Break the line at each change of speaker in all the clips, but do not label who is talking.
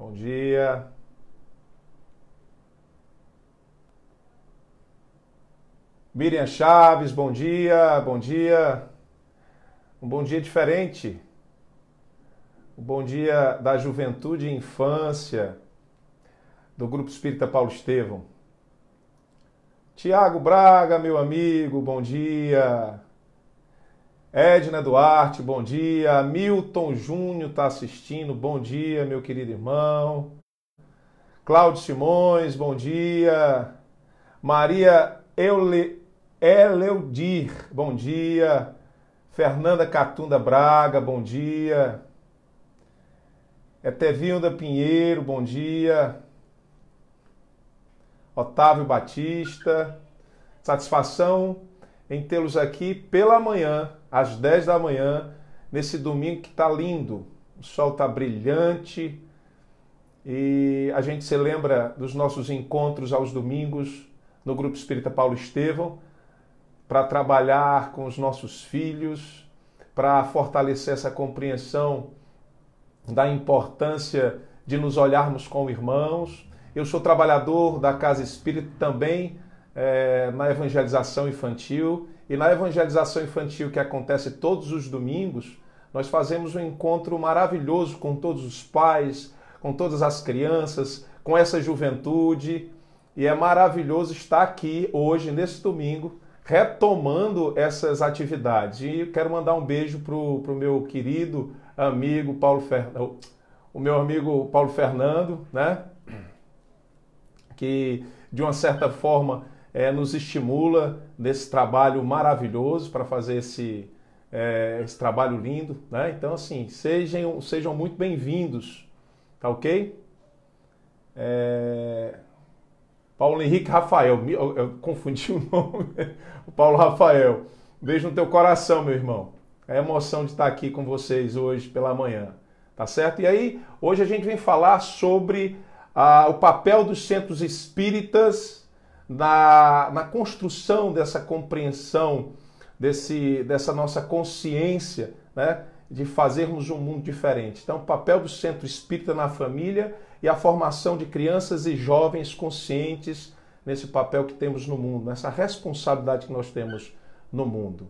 Bom dia. Miriam Chaves, bom dia, bom dia. Um bom dia diferente. Um bom dia da juventude e infância do Grupo Espírita Paulo Estevam. Tiago Braga, meu amigo, bom dia. Edna Duarte, bom dia. Milton Júnior está assistindo, bom dia, meu querido irmão. Cláudio Simões, bom dia. Maria Eule... Eleudir, bom dia. Fernanda Catunda Braga, bom dia. Etevilda Pinheiro, bom dia. Otávio Batista, satisfação em tê-los aqui pela manhã, às 10 da manhã, nesse domingo que está lindo. O sol está brilhante e a gente se lembra dos nossos encontros aos domingos no Grupo Espírita Paulo Estevão para trabalhar com os nossos filhos, para fortalecer essa compreensão da importância de nos olharmos como irmãos. Eu sou trabalhador da Casa Espírita também é, na evangelização infantil. E na evangelização infantil, que acontece todos os domingos, nós fazemos um encontro maravilhoso com todos os pais, com todas as crianças, com essa juventude. E é maravilhoso estar aqui hoje, nesse domingo, retomando essas atividades. E quero mandar um beijo para o meu querido amigo Paulo Fernando, o meu amigo Paulo Fernando, né? Que de uma certa forma é, nos estimula nesse trabalho maravilhoso para fazer esse, é, esse trabalho lindo. Né? Então, assim, sejam, sejam muito bem-vindos, tá ok? É... Paulo Henrique Rafael, eu, eu confundi o nome, o Paulo Rafael. Beijo no teu coração, meu irmão. É a emoção de estar aqui com vocês hoje pela manhã, tá certo? E aí, hoje a gente vem falar sobre ah, o papel dos centros espíritas na, na construção dessa compreensão, desse, dessa nossa consciência, né? de fazermos um mundo diferente. Então, o papel do centro espírita na família e a formação de crianças e jovens conscientes nesse papel que temos no mundo, nessa responsabilidade que nós temos no mundo.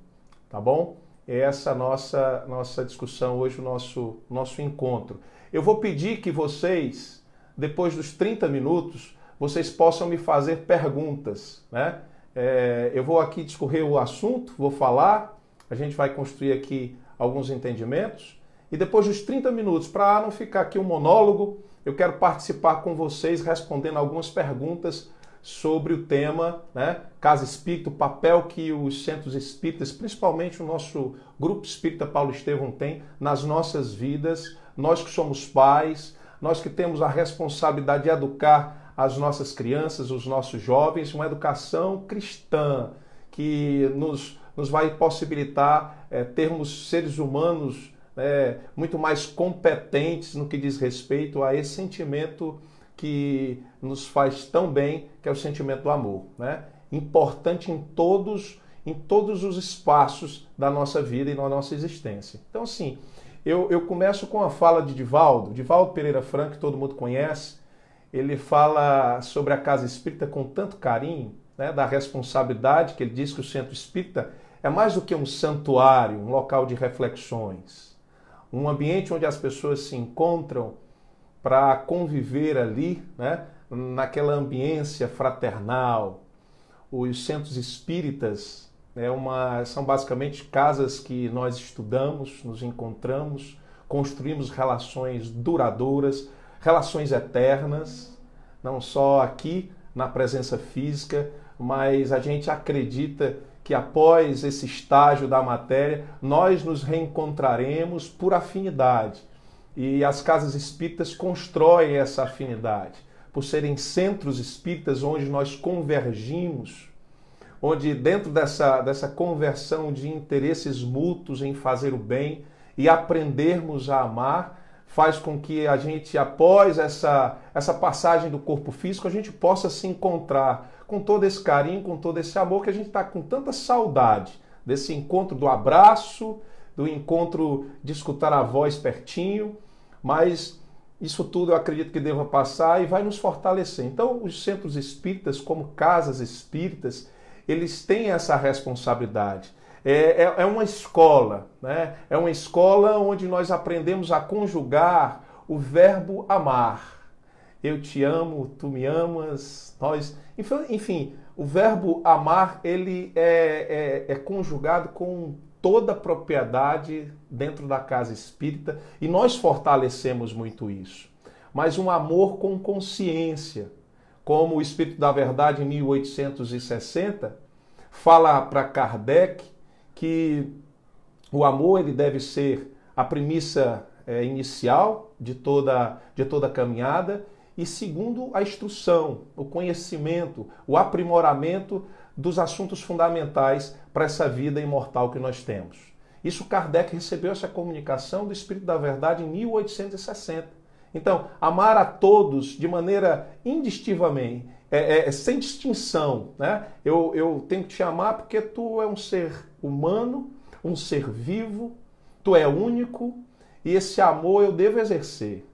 Tá bom? É essa nossa nossa discussão hoje, o nosso nosso encontro. Eu vou pedir que vocês, depois dos 30 minutos, vocês possam me fazer perguntas. Né? É, eu vou aqui discorrer o assunto, vou falar, a gente vai construir aqui alguns entendimentos. E depois dos 30 minutos, para não ficar aqui um monólogo, eu quero participar com vocês respondendo algumas perguntas sobre o tema né, Casa Espírita, o papel que os centros espíritas, principalmente o nosso grupo espírita Paulo Estevão, tem nas nossas vidas. Nós que somos pais, nós que temos a responsabilidade de educar as nossas crianças, os nossos jovens, uma educação cristã que nos, nos vai possibilitar é, termos seres humanos é, muito mais competentes no que diz respeito a esse sentimento que nos faz tão bem, que é o sentimento do amor. Né? Importante em todos, em todos os espaços da nossa vida e na nossa existência. Então, assim, eu, eu começo com a fala de Divaldo, Divaldo Pereira Franco, que todo mundo conhece, ele fala sobre a casa espírita com tanto carinho, né, da responsabilidade que ele diz que o centro espírita é mais do que um santuário, um local de reflexões, um ambiente onde as pessoas se encontram para conviver ali, né, naquela ambiência fraternal. Os centros espíritas né, é uma, são basicamente casas que nós estudamos, nos encontramos, construímos relações duradouras relações eternas, não só aqui na presença física, mas a gente acredita que após esse estágio da matéria, nós nos reencontraremos por afinidade. E as casas espíritas constroem essa afinidade, por serem centros espíritas onde nós convergimos, onde dentro dessa, dessa conversão de interesses mútuos em fazer o bem e aprendermos a amar, faz com que a gente, após essa, essa passagem do corpo físico, a gente possa se encontrar com todo esse carinho, com todo esse amor que a gente está com tanta saudade desse encontro do abraço, do encontro de escutar a voz pertinho, mas isso tudo eu acredito que deva passar e vai nos fortalecer. Então, os centros espíritas, como casas espíritas, eles têm essa responsabilidade é, é, é, uma escola, né? É uma escola onde nós aprendemos a conjugar o verbo amar. Eu te amo, tu me amas, nós. Enfim, o verbo amar ele é, é, é conjugado com toda a propriedade dentro da casa espírita e nós fortalecemos muito isso. Mas um amor com consciência, como o Espírito da Verdade em 1860 fala para Kardec que o amor ele deve ser a premissa é, inicial de toda, de toda caminhada e segundo a instrução, o conhecimento, o aprimoramento dos assuntos fundamentais para essa vida imortal que nós temos. Isso Kardec recebeu essa comunicação do Espírito da Verdade em 1860. Então, amar a todos de maneira indistintamente é, é, é, sem distinção. Né? Eu, eu tenho que te amar porque tu é um ser humano, um ser vivo, tu é único e esse amor eu devo exercer.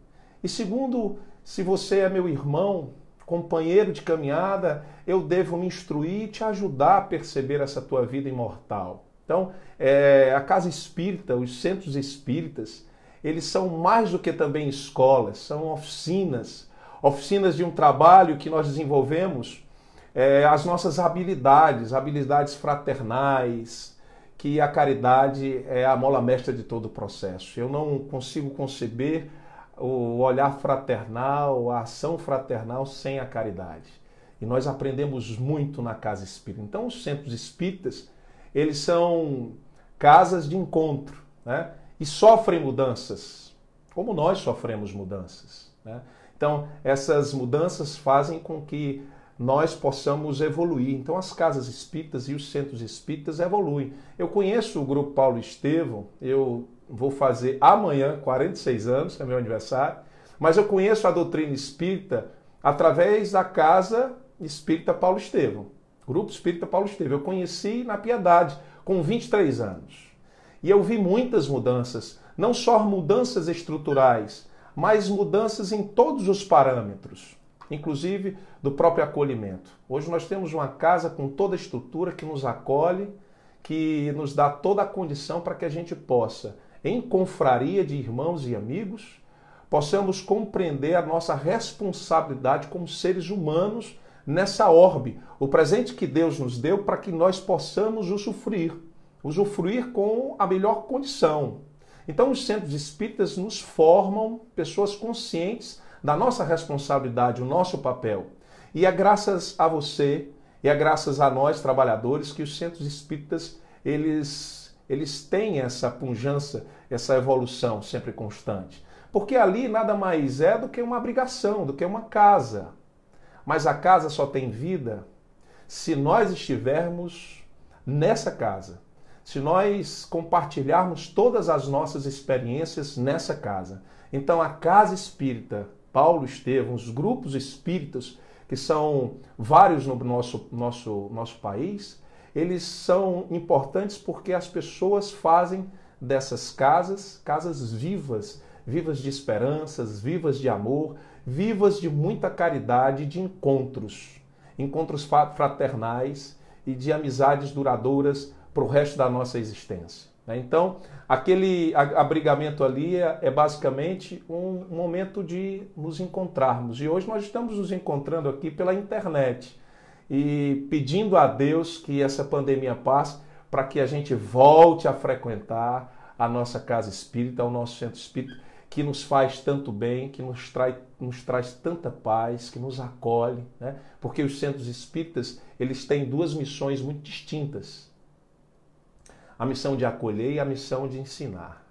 E segundo, se você é meu irmão, companheiro de caminhada, eu devo me instruir e te ajudar a perceber essa tua vida imortal. Então, é, a casa espírita, os centros espíritas, eles são mais do que também escolas, são oficinas, oficinas de um trabalho que nós desenvolvemos, é, as nossas habilidades, habilidades fraternais, que a caridade é a mola mestra de todo o processo. Eu não consigo conceber o olhar fraternal, a ação fraternal sem a caridade. E nós aprendemos muito na casa espírita. Então, os centros espíritas, eles são casas de encontro, né? E sofrem mudanças, como nós sofremos mudanças, né? Então, essas mudanças fazem com que nós possamos evoluir. Então, as casas espíritas e os centros espíritas evoluem. Eu conheço o grupo Paulo Estevam, eu vou fazer amanhã 46 anos, é meu aniversário, mas eu conheço a doutrina espírita através da Casa Espírita Paulo Estevam, Grupo Espírita Paulo Estevam. Eu conheci na Piedade, com 23 anos. E eu vi muitas mudanças, não só mudanças estruturais, mas mudanças em todos os parâmetros, inclusive do próprio acolhimento. Hoje nós temos uma casa com toda a estrutura que nos acolhe, que nos dá toda a condição para que a gente possa, em confraria de irmãos e amigos, possamos compreender a nossa responsabilidade como seres humanos nessa orbe, o presente que Deus nos deu para que nós possamos usufruir, usufruir com a melhor condição, então, os centros espíritas nos formam pessoas conscientes da nossa responsabilidade, o nosso papel. E é graças a você e é graças a nós trabalhadores que os centros espíritas eles eles têm essa punjança, essa evolução sempre constante. Porque ali nada mais é do que uma abrigação, do que uma casa. Mas a casa só tem vida se nós estivermos nessa casa se nós compartilharmos todas as nossas experiências nessa casa. Então, a Casa Espírita Paulo Estevam, os grupos espíritas, que são vários no nosso, nosso, nosso país, eles são importantes porque as pessoas fazem dessas casas, casas vivas, vivas de esperanças, vivas de amor, vivas de muita caridade, de encontros, encontros fraternais e de amizades duradouras para o resto da nossa existência. Né? Então, aquele abrigamento ali é, é basicamente um momento de nos encontrarmos. E hoje nós estamos nos encontrando aqui pela internet e pedindo a Deus que essa pandemia passe para que a gente volte a frequentar a nossa casa espírita, o nosso centro espírita, que nos faz tanto bem, que nos, trai, nos traz tanta paz, que nos acolhe, né? porque os centros espíritas eles têm duas missões muito distintas a missão de acolher e a missão de ensinar.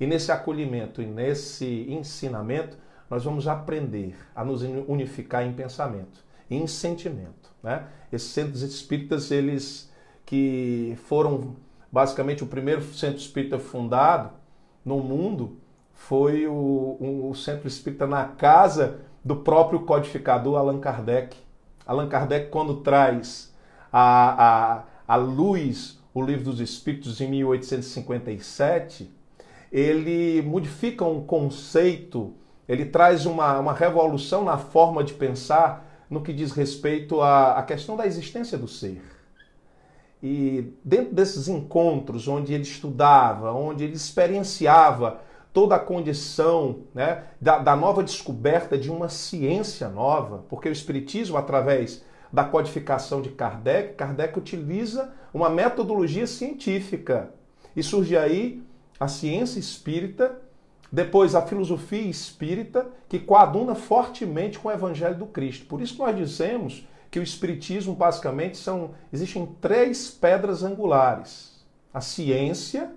E nesse acolhimento e nesse ensinamento, nós vamos aprender a nos unificar em pensamento, em sentimento. Né? Esses centros espíritas, eles que foram basicamente o primeiro centro espírita fundado no mundo, foi o, um, o centro espírita na casa do próprio codificador Allan Kardec. Allan Kardec, quando traz a, a, a luz o Livro dos Espíritos, em 1857, ele modifica um conceito, ele traz uma, uma revolução na forma de pensar no que diz respeito à, à questão da existência do ser. E dentro desses encontros, onde ele estudava, onde ele experienciava toda a condição né, da, da, nova descoberta de uma ciência nova, porque o Espiritismo, através da codificação de Kardec, Kardec utiliza uma metodologia científica. E surge aí a ciência espírita, depois a filosofia espírita, que coaduna fortemente com o evangelho do Cristo. Por isso nós dizemos que o espiritismo basicamente são existem três pedras angulares: a ciência,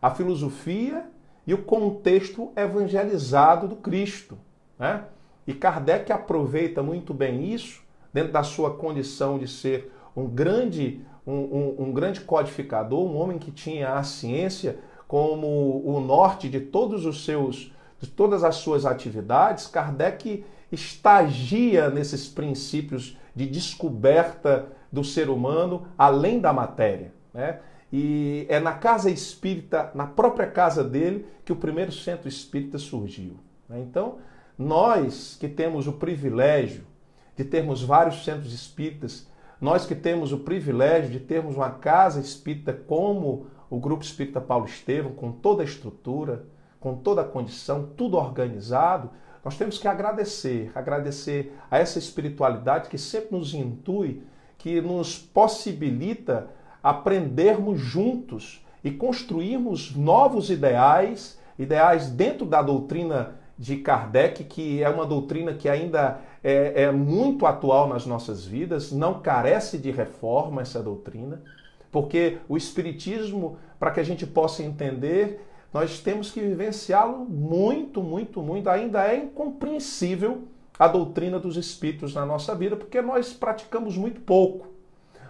a filosofia e o contexto evangelizado do Cristo, né? E Kardec aproveita muito bem isso dentro da sua condição de ser um grande, um, um, um grande codificador, um homem que tinha a ciência como o norte de todos os seus, de todas as suas atividades, Kardec estagia nesses princípios de descoberta do ser humano além da matéria. Né? E é na casa espírita, na própria casa dele, que o primeiro centro espírita surgiu. Né? Então, nós que temos o privilégio de termos vários centros espíritas, nós que temos o privilégio de termos uma casa espírita como o Grupo Espírita Paulo Estevam, com toda a estrutura, com toda a condição, tudo organizado, nós temos que agradecer, agradecer a essa espiritualidade que sempre nos intui, que nos possibilita aprendermos juntos e construirmos novos ideais, ideais dentro da doutrina de Kardec, que é uma doutrina que ainda é, é muito atual nas nossas vidas, não carece de reforma essa doutrina, porque o Espiritismo, para que a gente possa entender, nós temos que vivenciá-lo muito, muito, muito. Ainda é incompreensível a doutrina dos espíritos na nossa vida, porque nós praticamos muito pouco.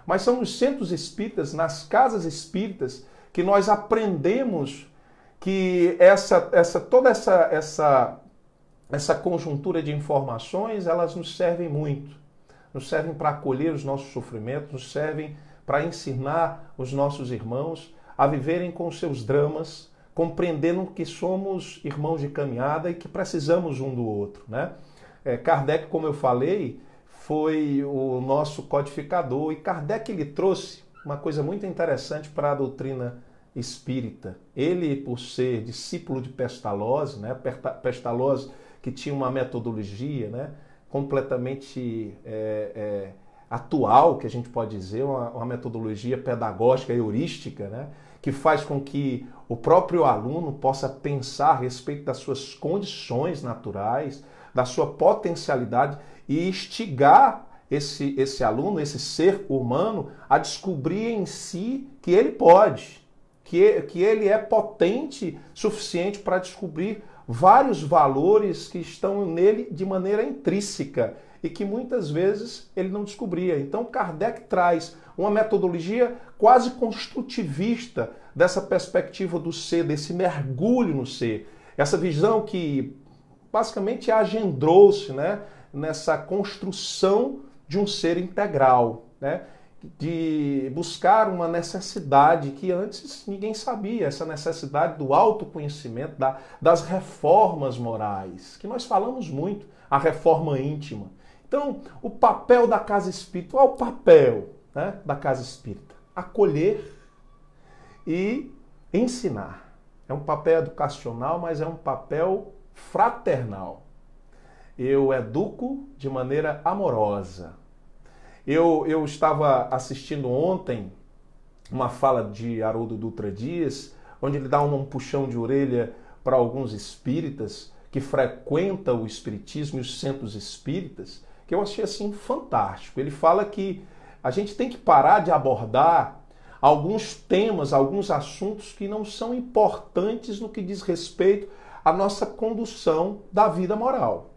Mas são nos centros espíritas, nas casas espíritas, que nós aprendemos que essa, essa toda essa, essa essa conjuntura de informações, elas nos servem muito. Nos servem para acolher os nossos sofrimentos, nos servem para ensinar os nossos irmãos a viverem com seus dramas, compreendendo que somos irmãos de caminhada e que precisamos um do outro. Né? É, Kardec, como eu falei, foi o nosso codificador e Kardec lhe trouxe uma coisa muito interessante para a doutrina espírita. Ele, por ser discípulo de Pestalozzi, né? Pestalozzi que tinha uma metodologia né, completamente é, é, atual, que a gente pode dizer, uma, uma, metodologia pedagógica, heurística, né, que faz com que o próprio aluno possa pensar a respeito das suas condições naturais, da sua potencialidade e instigar esse, esse aluno, esse ser humano, a descobrir em si que ele pode, que, que ele é potente suficiente para descobrir vários valores que estão nele de maneira intrínseca e que muitas vezes ele não descobria. Então Kardec traz uma metodologia quase construtivista dessa perspectiva do ser, desse mergulho no ser. Essa visão que basicamente agendrou-se né, nessa construção de um ser integral. Né? de buscar uma necessidade que antes ninguém sabia, essa necessidade do autoconhecimento, da, das reformas morais, que nós falamos muito, a reforma íntima. Então, o papel da casa espírita, qual é o papel né, da casa espírita? Acolher e ensinar. É um papel educacional, mas é um papel fraternal. Eu educo de maneira amorosa, eu, eu estava assistindo ontem uma fala de Haroldo Dutra Dias, onde ele dá um puxão de orelha para alguns espíritas que frequentam o espiritismo e os centros espíritas, que eu achei assim fantástico. Ele fala que a gente tem que parar de abordar alguns temas, alguns assuntos que não são importantes no que diz respeito à nossa condução da vida moral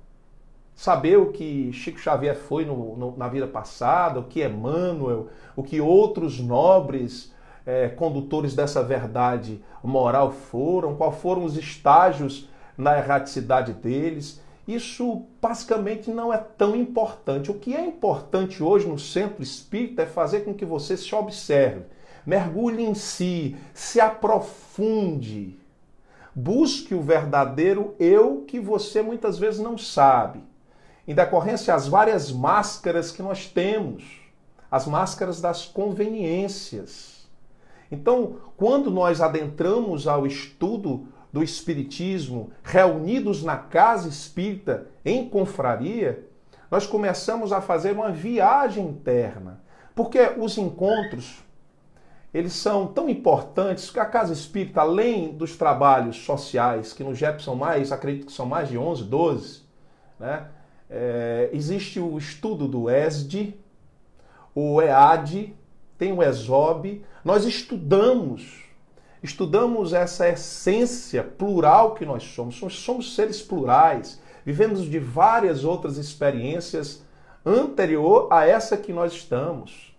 saber o que Chico Xavier foi no, no, na vida passada, o que Emmanuel, o que outros nobres é, condutores dessa verdade moral foram, qual foram os estágios na erraticidade deles. Isso basicamente não é tão importante. O que é importante hoje no centro espírita é fazer com que você se observe, mergulhe em si, se aprofunde. Busque o verdadeiro eu que você muitas vezes não sabe em decorrência às várias máscaras que nós temos, as máscaras das conveniências. Então, quando nós adentramos ao estudo do Espiritismo, reunidos na casa espírita, em confraria, nós começamos a fazer uma viagem interna, porque os encontros eles são tão importantes que a Casa Espírita, além dos trabalhos sociais, que no GEP são mais, acredito que são mais de 11, 12, né? É, existe o estudo do ESD, o EAD, tem o ESOB. Nós estudamos, estudamos essa essência plural que nós somos. Somos, somos seres plurais, vivemos de várias outras experiências anterior a essa que nós estamos.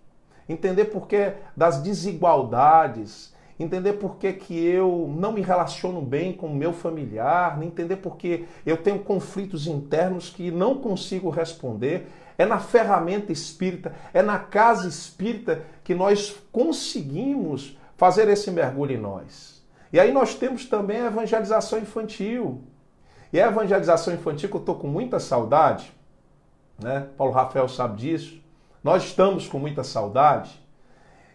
Entender por que das desigualdades, entender por que, que eu não me relaciono bem com o meu familiar, né? entender por que eu tenho conflitos internos que não consigo responder. É na ferramenta espírita, é na casa espírita que nós conseguimos fazer esse mergulho em nós. E aí nós temos também a evangelização infantil. E a evangelização infantil que eu estou com muita saudade, né? Paulo Rafael sabe disso. Nós estamos com muita saudade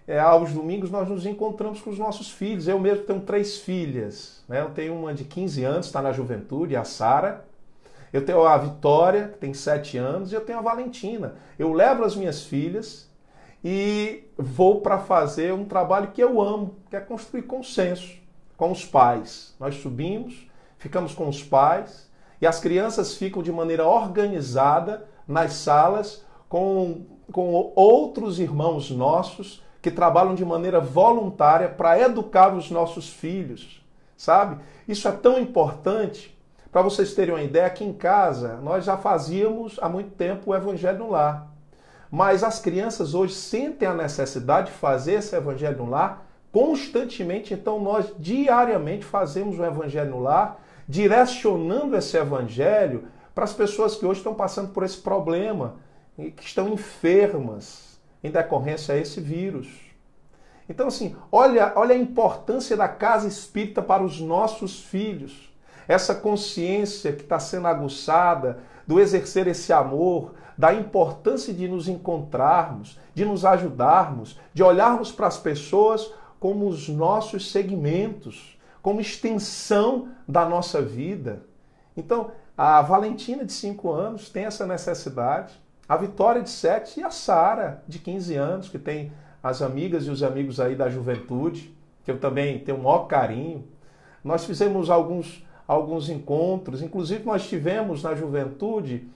é, aos domingos nós nos encontramos com os nossos filhos. Eu mesmo tenho três filhas. Né? Eu tenho uma de 15 anos, está na juventude, a Sara. Eu tenho a Vitória, que tem 7 anos, e eu tenho a Valentina. Eu levo as minhas filhas e vou para fazer um trabalho que eu amo, que é construir consenso com os pais. Nós subimos, ficamos com os pais e as crianças ficam de maneira organizada nas salas com, com outros irmãos nossos que trabalham de maneira voluntária para educar os nossos filhos, sabe? Isso é tão importante. Para vocês terem uma ideia, aqui em casa nós já fazíamos há muito tempo o Evangelho no Lar. Mas as crianças hoje sentem a necessidade de fazer esse Evangelho no Lar constantemente, então nós diariamente fazemos o Evangelho no Lar, direcionando esse Evangelho para as pessoas que hoje estão passando por esse problema, e que estão enfermas, em decorrência a esse vírus. Então, assim, olha, olha a importância da casa espírita para os nossos filhos. Essa consciência que está sendo aguçada do exercer esse amor, da importância de nos encontrarmos, de nos ajudarmos, de olharmos para as pessoas como os nossos segmentos, como extensão da nossa vida. Então, a Valentina, de 5 anos, tem essa necessidade a Vitória, de 7, e a Sara, de 15 anos, que tem as amigas e os amigos aí da juventude, que eu também tenho o maior carinho. Nós fizemos alguns, alguns encontros, inclusive nós tivemos na juventude,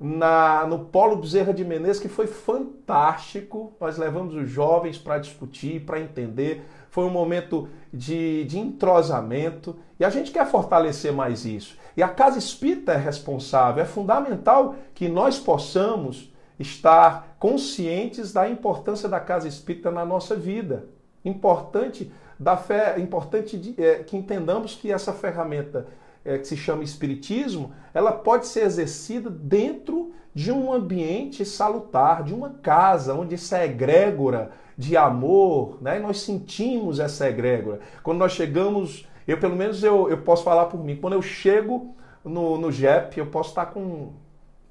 na, no Polo Bezerra de Menezes, que foi fantástico. Nós levamos os jovens para discutir, para entender, foi um momento de, de entrosamento e a gente quer fortalecer mais isso. E a casa espírita é responsável, é fundamental que nós possamos estar conscientes da importância da casa espírita na nossa vida. Importante da fé, importante de, é, que entendamos que essa ferramenta é, que se chama espiritismo, ela pode ser exercida dentro de um ambiente salutar, de uma casa onde essa é egrégora, de amor, né? E nós sentimos essa egrégora. Quando nós chegamos, eu pelo menos eu, eu posso falar por mim, quando eu chego no, no JEP, eu posso estar com,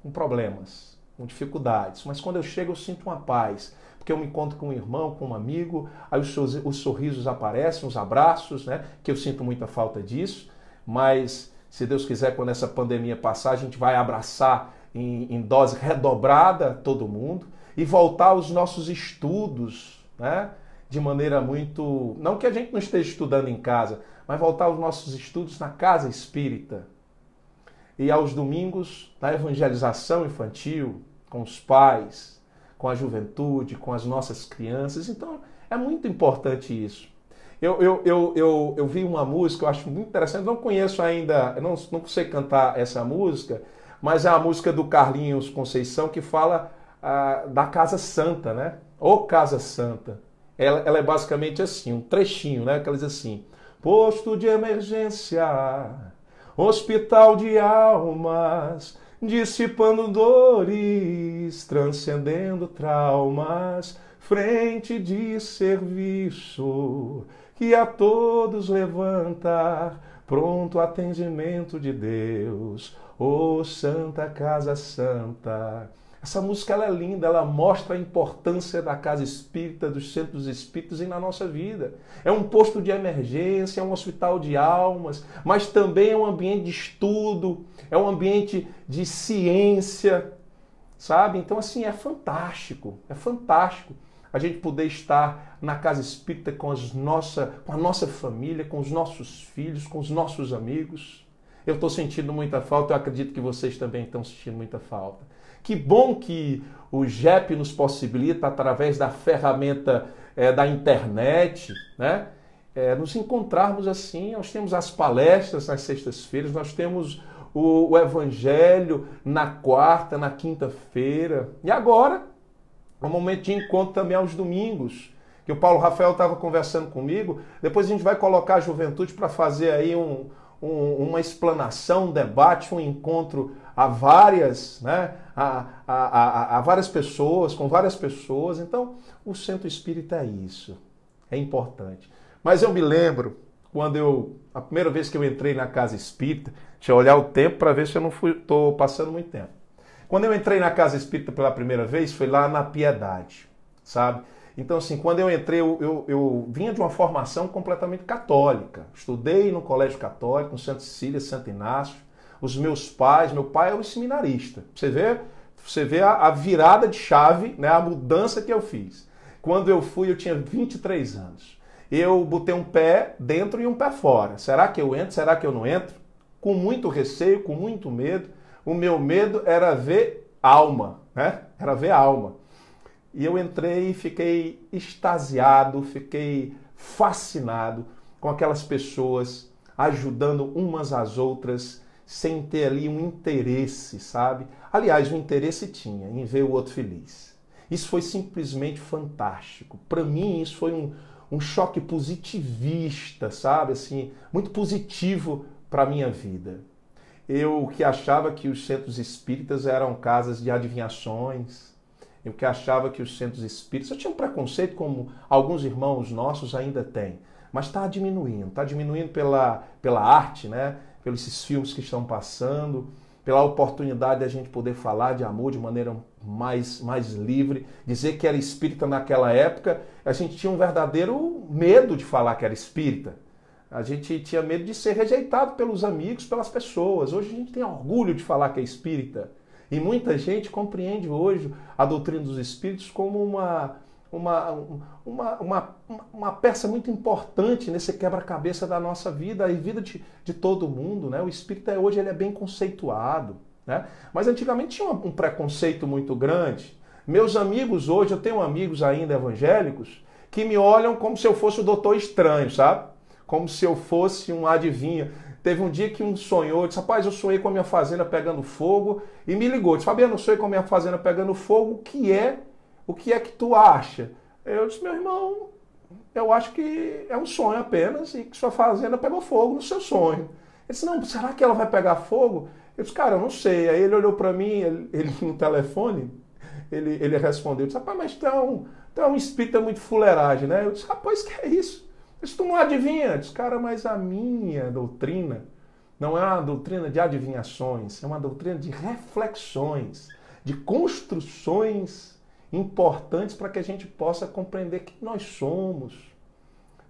com problemas,
com dificuldades, mas quando eu chego eu sinto uma paz porque eu me encontro com um irmão, com um amigo, aí os, os sorrisos aparecem, os abraços, né? Que eu sinto muita falta disso, mas se Deus quiser, quando essa pandemia passar, a gente vai abraçar em, em dose redobrada todo mundo e voltar aos nossos estudos, né? de maneira muito. Não que a gente não esteja estudando em casa, mas voltar aos nossos estudos na casa espírita. E aos domingos, na evangelização infantil, com os pais, com a juventude, com as nossas crianças. Então, é muito importante isso. Eu, eu, eu, eu, eu vi uma música, eu acho muito interessante, não conheço ainda, não, não sei cantar essa música, mas é a música do Carlinhos Conceição que fala ah, da Casa Santa, né? Ô Casa Santa, ela, ela, é basicamente assim, um trechinho, né? Que ela diz assim: posto de emergência, hospital de almas, dissipando dores, transcendendo traumas, frente de serviço que a todos levanta, pronto atendimento de Deus, ô Santa Casa Santa. Essa música ela é linda, ela mostra a importância da casa espírita, dos centros espíritas e na nossa vida. É um posto de emergência, é um hospital de almas, mas também é um ambiente de estudo, é um ambiente de ciência, sabe? Então, assim, é fantástico, é fantástico a gente poder estar na casa espírita com, as nossa, com a nossa família, com os nossos filhos, com os nossos amigos. Eu estou sentindo muita falta, eu acredito que vocês também estão sentindo muita falta. Que bom que o JEP nos possibilita, através da ferramenta é, da internet, né? É, nos encontrarmos assim. Nós temos as palestras nas sextas-feiras, nós temos o, o Evangelho na quarta, na quinta-feira. E agora, o é um momento de encontro também aos domingos que o Paulo Rafael estava conversando comigo. Depois a gente vai colocar a juventude para fazer aí um, um, uma explanação, um debate, um encontro a várias, né? a, a, a, a várias pessoas, com várias pessoas. Então, o centro espírita é isso. É importante. Mas eu me lembro quando eu a primeira vez que eu entrei na casa espírita, deixa eu olhar o tempo para ver se eu não estou passando muito tempo. Quando eu entrei na casa espírita pela primeira vez, foi lá na Piedade, sabe? Então, assim, quando eu entrei, eu, eu, eu vinha de uma formação completamente católica. Estudei no colégio católico, no Santo Cecília, Santo Inácio, os meus pais, meu pai é um seminarista. Você vê, você vê a, a virada de chave, né, a mudança que eu fiz. Quando eu fui, eu tinha 23 anos. Eu botei um pé dentro e um pé fora. Será que eu entro? Será que eu não entro? Com muito receio, com muito medo. O meu medo era ver alma, né? Era ver alma. E eu entrei e fiquei extasiado, fiquei fascinado com aquelas pessoas ajudando umas às outras, sem ter ali um interesse, sabe? Aliás, um interesse tinha em ver o outro feliz. Isso foi simplesmente fantástico. Para mim, isso foi um, um choque positivista, sabe? Assim, muito positivo para a minha vida. Eu que achava que os centros espíritas eram casas de adivinhações, eu que achava que os centros espíritas. Eu tinha um preconceito, como alguns irmãos nossos ainda têm, mas está diminuindo está diminuindo pela, pela arte, né? pelos esses filmes que estão passando, pela oportunidade de a gente poder falar de amor de maneira mais, mais livre, dizer que era espírita naquela época, a gente tinha um verdadeiro medo de falar que era espírita. A gente tinha medo de ser rejeitado pelos amigos, pelas pessoas. Hoje a gente tem orgulho de falar que é espírita. E muita gente compreende hoje a doutrina dos espíritos como uma, uma, uma, uma, uma peça muito importante nesse quebra-cabeça da nossa vida e vida de, de todo mundo. Né? O espírita hoje ele é bem conceituado. Né? Mas antigamente tinha um preconceito muito grande. Meus amigos hoje, eu tenho amigos ainda evangélicos que me olham como se eu fosse o doutor estranho, sabe? Como se eu fosse um adivinho. Teve um dia que um sonhou, disse, rapaz, eu sonhei com a minha fazenda pegando fogo, e me ligou, disse, Fabiano, eu sonhei com a minha fazenda pegando fogo, o que é o que é que tu acha? Eu disse, meu irmão, eu acho que é um sonho apenas e que sua fazenda pegou fogo no seu sonho. Ele disse, não, será que ela vai pegar fogo? Eu disse, cara, eu não sei. Aí ele olhou para mim, ele, ele, no telefone, ele, ele respondeu, eu disse, rapaz, mas tu é um, espírito muito fuleiragem, né? Eu disse, rapaz, que é isso? Isso tu não adivinha? Eu disse, cara, mas a minha doutrina não é uma doutrina de adivinhações, é uma doutrina de reflexões, de construções importantes para que a gente possa compreender quem nós somos,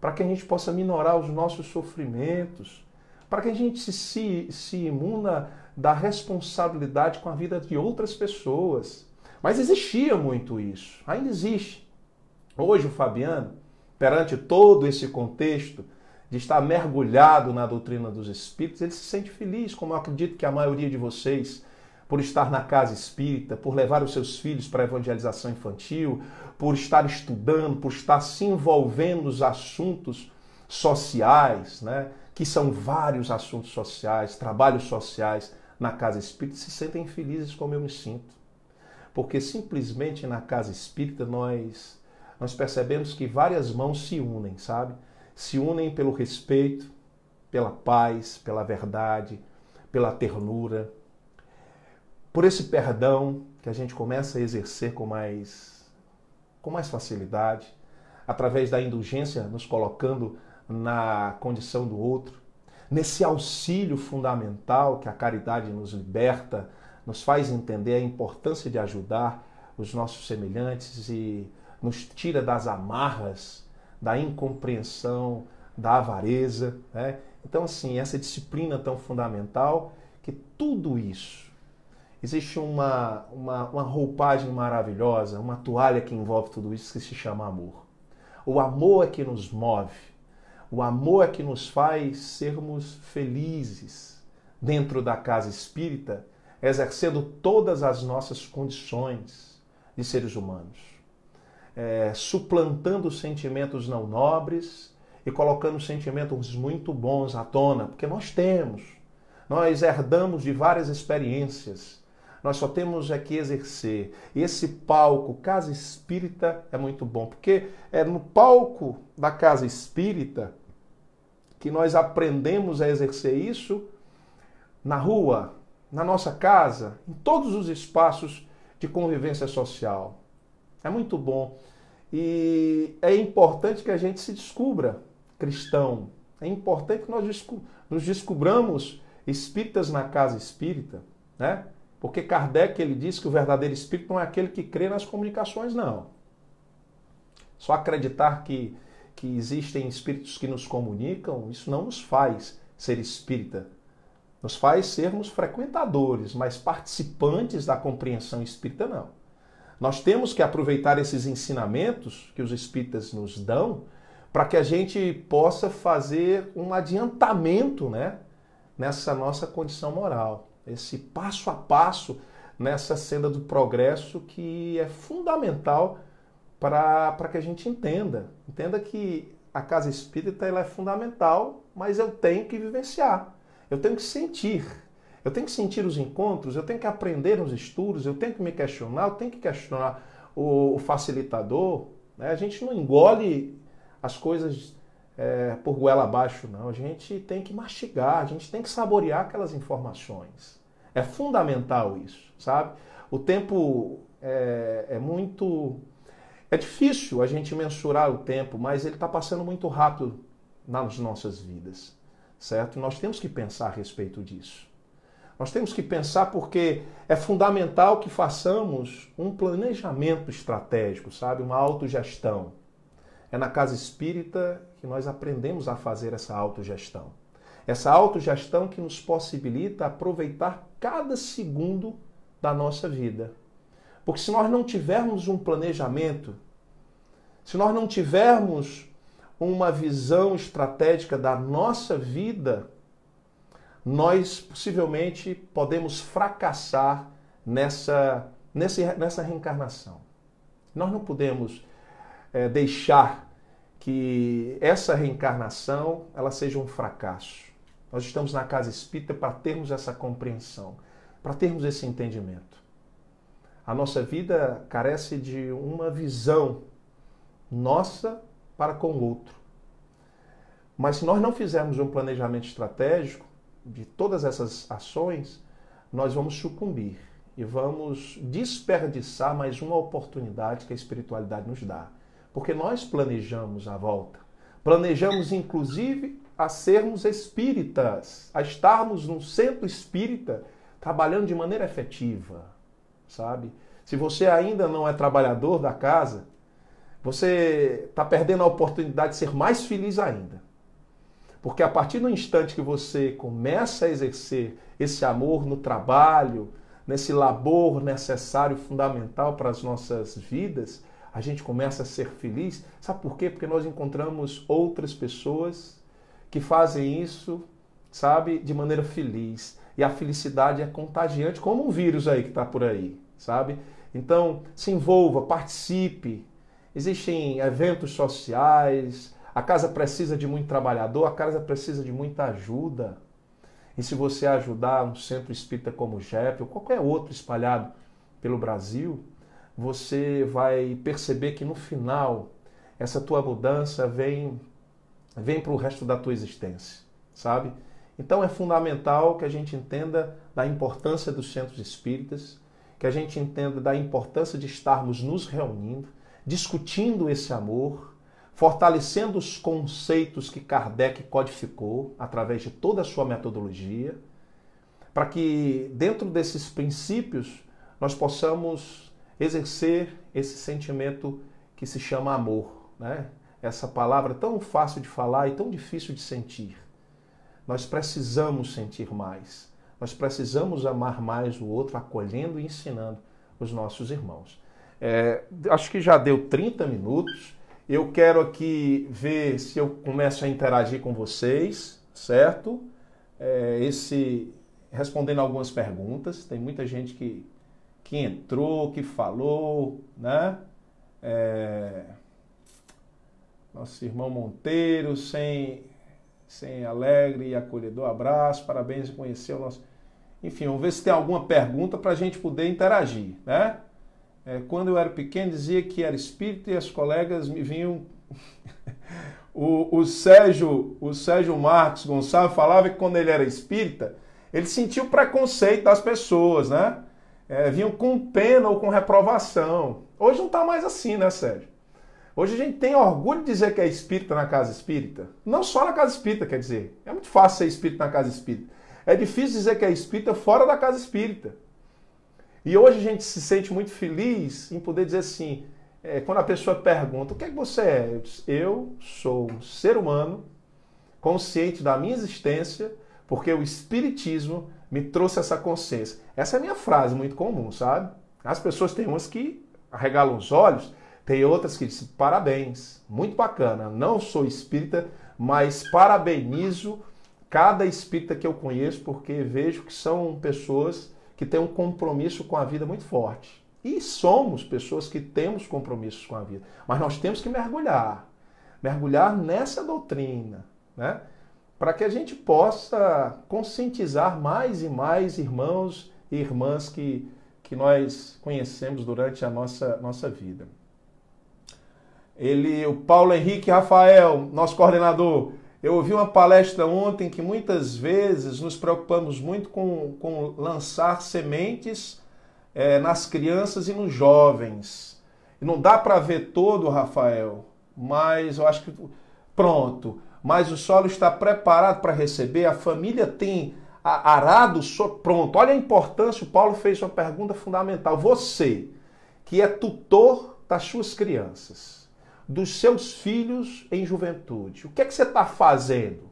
para que a gente possa minorar os nossos sofrimentos, para que a gente se, se, se imuna da responsabilidade com a vida de outras pessoas. Mas existia muito isso, ainda existe. Hoje o Fabiano, perante todo esse contexto de estar mergulhado na doutrina dos espíritos, ele se sente feliz, como eu acredito que a maioria de vocês por estar na casa espírita, por levar os seus filhos para a evangelização infantil, por estar estudando, por estar se envolvendo nos assuntos sociais, né? que são vários assuntos sociais, trabalhos sociais na casa espírita, se sentem felizes como eu me sinto. Porque simplesmente na casa espírita nós nós percebemos que várias mãos se unem, sabe? Se unem pelo respeito, pela paz, pela verdade, pela ternura, por esse perdão que a gente começa a exercer com mais, com mais facilidade, através da indulgência, nos colocando na condição do outro, nesse auxílio fundamental que a caridade nos liberta, nos faz entender a importância de ajudar os nossos semelhantes e nos tira das amarras, da incompreensão, da avareza. Né? Então, assim, essa disciplina tão fundamental que tudo isso existe uma, uma, uma roupagem maravilhosa, uma toalha que envolve tudo isso que se chama amor. O amor é que nos move, o amor é que nos faz sermos felizes dentro da casa espírita, exercendo todas as nossas condições de seres humanos, é, suplantando sentimentos não nobres e colocando sentimentos muito bons à tona, porque nós temos, nós herdamos de várias experiências nós só temos é que exercer. E esse palco, casa espírita, é muito bom, porque é no palco da casa espírita que nós aprendemos a exercer isso na rua, na nossa casa, em todos os espaços de convivência social. É muito bom. E é importante que a gente se descubra cristão. É importante que nós nos descobramos espíritas na casa espírita, né? Porque Kardec ele diz que o verdadeiro espírito não é aquele que crê nas comunicações, não. Só acreditar que, que existem espíritos que nos comunicam, isso não nos faz ser espírita. Nos faz sermos frequentadores, mas participantes da compreensão espírita, não. Nós temos que aproveitar esses ensinamentos que os espíritas nos dão para que a gente possa fazer um adiantamento né, nessa nossa condição moral esse passo a passo nessa senda do progresso que é fundamental para que a gente entenda. Entenda que a casa espírita ela é fundamental, mas eu tenho que vivenciar, eu tenho que sentir. Eu tenho que sentir os encontros, eu tenho que aprender nos estudos, eu tenho que me questionar, eu tenho que questionar o, facilitador. Né? A gente não engole as coisas é, por goela abaixo, não. A gente tem que mastigar, a gente tem que saborear aquelas informações. É fundamental isso, sabe? O tempo é, é muito. É difícil a gente mensurar o tempo, mas ele está passando muito rápido nas nossas vidas, certo? Nós temos que pensar a respeito disso. Nós temos que pensar porque é fundamental que façamos um planejamento estratégico, sabe? Uma autogestão. É na casa espírita que nós aprendemos a fazer essa autogestão. Essa autogestão que nos possibilita aproveitar cada segundo da nossa vida. Porque se nós não tivermos um planejamento, se nós não tivermos uma visão estratégica da nossa vida, nós possivelmente podemos fracassar nessa, nessa, nessa reencarnação. Nós não podemos é, deixar que essa reencarnação ela seja um fracasso. Nós estamos na casa espírita para termos essa compreensão, para termos esse entendimento. A nossa vida carece de uma visão nossa para com o outro. Mas se nós não fizermos um planejamento estratégico de todas essas ações, nós vamos sucumbir e vamos desperdiçar mais uma oportunidade que a espiritualidade nos dá porque nós planejamos a volta. Planejamos, inclusive, a sermos espíritas, a estarmos num centro espírita trabalhando de maneira efetiva, sabe? Se você ainda não é trabalhador da casa, você está perdendo a oportunidade de ser mais feliz ainda. Porque a partir do instante que você começa a exercer esse amor no trabalho, nesse labor necessário, fundamental para as nossas vidas, a gente começa a ser feliz. Sabe por quê? Porque nós encontramos outras pessoas que fazem isso, sabe, de maneira feliz. E a felicidade é contagiante, como um vírus aí que está por aí, sabe? Então, se envolva, participe. Existem eventos sociais, a casa precisa de muito trabalhador, a casa precisa de muita ajuda. E se você ajudar um centro espírita como o JEP ou qualquer outro espalhado pelo Brasil, você vai perceber que no final essa tua mudança vem vem para o resto da tua existência, sabe? Então é fundamental que a gente entenda da importância dos centros espíritas, que a gente entenda da importância de estarmos nos reunindo, discutindo esse amor, fortalecendo os conceitos que Kardec codificou através de toda a sua metodologia, para que dentro desses princípios nós possamos exercer esse sentimento que se chama amor, né? Essa palavra tão fácil de falar e tão difícil de sentir. Nós precisamos sentir mais. Nós precisamos amar mais o outro, acolhendo e ensinando os nossos irmãos. É, acho que já deu 30 minutos. Eu quero aqui ver se eu começo a interagir com vocês, certo? É, esse respondendo algumas perguntas. Tem muita gente que que entrou, que falou, né? É... Nosso irmão Monteiro, sem, sem alegre e acolhedor abraço, parabéns em conhecer o nosso. Enfim, vamos ver se tem alguma pergunta para a gente poder interagir, né? É, quando eu era pequeno, dizia que era espírita e as colegas me vinham. o, o, Sérgio, o Sérgio Marcos Gonçalves falava que quando ele era espírita, ele sentiu preconceito das pessoas, né? é, vinham com pena ou com reprovação. Hoje não está mais assim, né, Sérgio? Hoje a gente tem orgulho de dizer que é espírita na casa espírita. Não só na casa espírita, quer dizer. É muito fácil ser espírita na casa espírita. É difícil dizer que é espírita fora da casa espírita. E hoje a gente se sente muito feliz em poder dizer assim, é, quando a pessoa pergunta, o que é que você é? Eu, diz, eu sou um ser humano consciente da minha existência, porque o espiritismo me trouxe essa consciência. Essa é a minha frase muito comum, sabe? As pessoas têm umas que arregalam os olhos, tem outras que dizem parabéns, muito bacana. Não sou espírita, mas parabenizo cada espírita que eu conheço porque vejo que são pessoas que têm um compromisso com a vida muito forte. E somos pessoas que temos compromissos com a vida, mas nós temos que mergulhar mergulhar nessa doutrina, né? para que a gente possa conscientizar mais e mais irmãos e irmãs que, que nós conhecemos durante a nossa, nossa vida. Ele, o Paulo Henrique Rafael, nosso coordenador, eu ouvi uma palestra ontem que muitas vezes nos preocupamos muito com, com lançar sementes é, nas crianças e nos jovens. Não dá para ver todo, Rafael, mas eu acho que. Pronto mas o solo está preparado para receber, a família tem arado pronto. Olha a importância, o Paulo fez uma pergunta fundamental. Você, que é tutor das suas crianças, dos seus filhos em juventude, o que é que você está fazendo?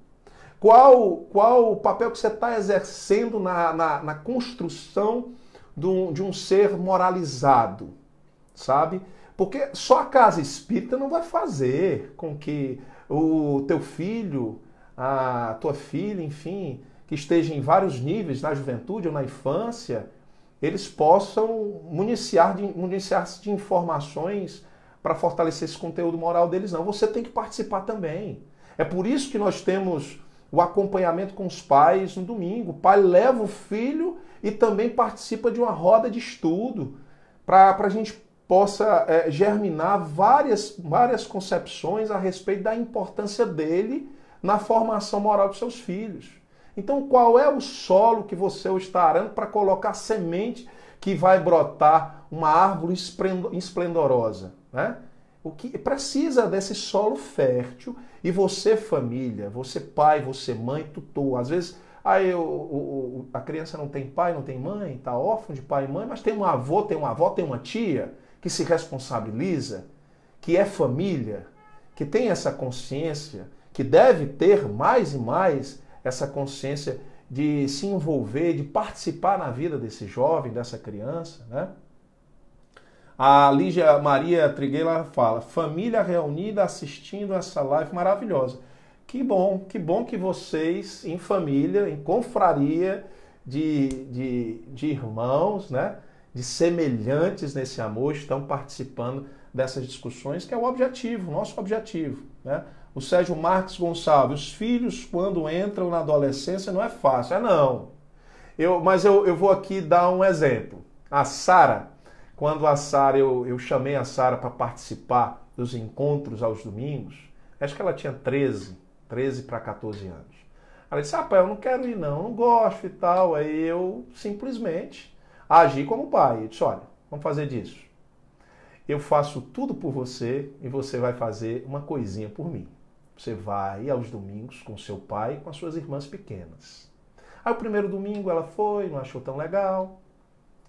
Qual, qual o papel que você está exercendo na, na, na construção de um, de um ser moralizado? Sabe? Porque só a casa espírita não vai fazer com que o teu filho, a tua filha, enfim, que esteja em vários níveis, na juventude ou na infância, eles possam municiar de, municiar-se de informações para fortalecer esse conteúdo moral deles, não. Você tem que participar também. É por isso que nós temos o acompanhamento com os pais no domingo. O pai leva o filho e também participa de uma roda de estudo para a gente possa é, germinar várias, várias concepções a respeito da importância dele na formação moral dos seus filhos. Então, qual é o solo que você está arando para colocar semente que vai brotar uma árvore esplendorosa? Né? O que precisa desse solo fértil e você, família, você pai, você mãe, tutor, às vezes Aí o, o, a criança não tem pai, não tem mãe, está órfão de pai e mãe, mas tem um avô, tem uma avó, tem uma tia que se responsabiliza, que é família, que tem essa consciência, que deve ter mais e mais essa consciência de se envolver, de participar na vida desse jovem, dessa criança, né? A Lígia Maria Trigueira fala: família reunida assistindo essa live maravilhosa. Que bom, que bom que vocês, em família, em confraria de, de, de irmãos, né? de semelhantes nesse amor estão participando dessas discussões, que é o objetivo, nosso objetivo. Né? O Sérgio Marques Gonçalves, os filhos quando entram na adolescência não é fácil. É não. Eu, mas eu, eu vou aqui dar um exemplo. A Sara, quando a Sara, eu, eu chamei a Sara para participar dos encontros aos domingos, acho que ela tinha 13, 13 para 14 anos. Ela disse, rapaz, eu não quero ir não, não gosto e tal. Aí eu simplesmente a agir como pai. Ele disse: olha, vamos fazer disso. Eu faço tudo por você e você vai fazer uma coisinha por mim. Você vai aos domingos com seu pai e com as suas irmãs pequenas. Aí o primeiro domingo ela foi, não achou tão legal.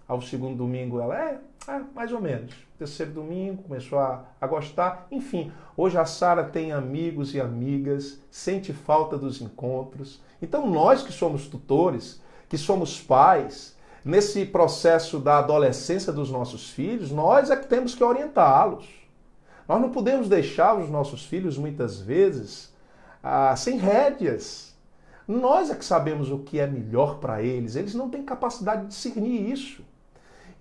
Ao segundo domingo ela é, é mais ou menos. Terceiro domingo começou a, a gostar. Enfim, hoje a Sara tem amigos e amigas, sente falta dos encontros. Então nós que somos tutores, que somos pais, nesse processo da adolescência dos nossos filhos, nós é que temos que orientá-los. Nós não podemos deixar os nossos filhos, muitas vezes, ah, sem rédeas. Nós é que sabemos o que é melhor para eles, eles não têm capacidade de discernir isso.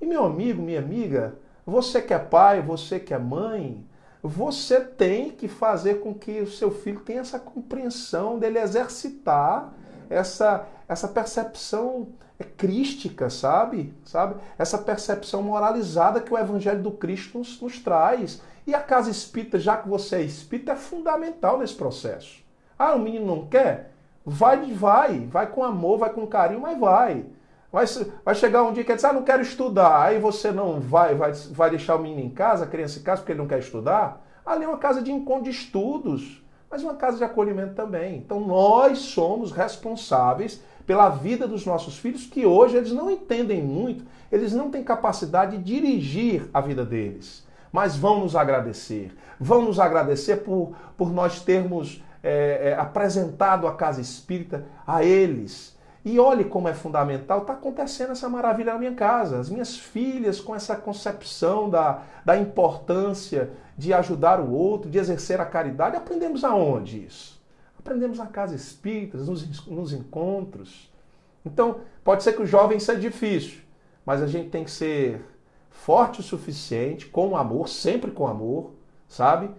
E meu amigo, minha amiga, você que é pai, você que é mãe, você tem que fazer com que o seu filho tenha essa compreensão dele exercitar essa, essa percepção é crística, sabe? sabe? Essa percepção moralizada que o Evangelho do Cristo nos, nos traz. E a casa espírita, já que você é espírita, é fundamental nesse processo. Ah, o menino não quer? Vai, vai, vai com amor, vai com carinho, mas vai. Vai, vai chegar um dia que ele diz, ah, não quero estudar. Aí você não vai, vai, vai deixar o menino em casa, a criança em casa, porque ele não quer estudar. Ali é uma casa de encontro de estudos mas uma casa de acolhimento também. Então nós somos responsáveis pela vida dos nossos filhos, que hoje eles não entendem muito, eles não têm capacidade de dirigir a vida deles. Mas vão nos agradecer. Vão nos agradecer por, por nós termos é, é, apresentado a casa espírita a eles e olhe como é fundamental, está acontecendo essa maravilha na minha casa. As minhas filhas, com essa concepção da, da importância de ajudar o outro, de exercer a caridade, aprendemos aonde isso? Aprendemos na casa espírita, nos, nos encontros. Então, pode ser que o jovem seja difícil, mas a gente tem que ser forte o suficiente, com amor, sempre com amor, sabe?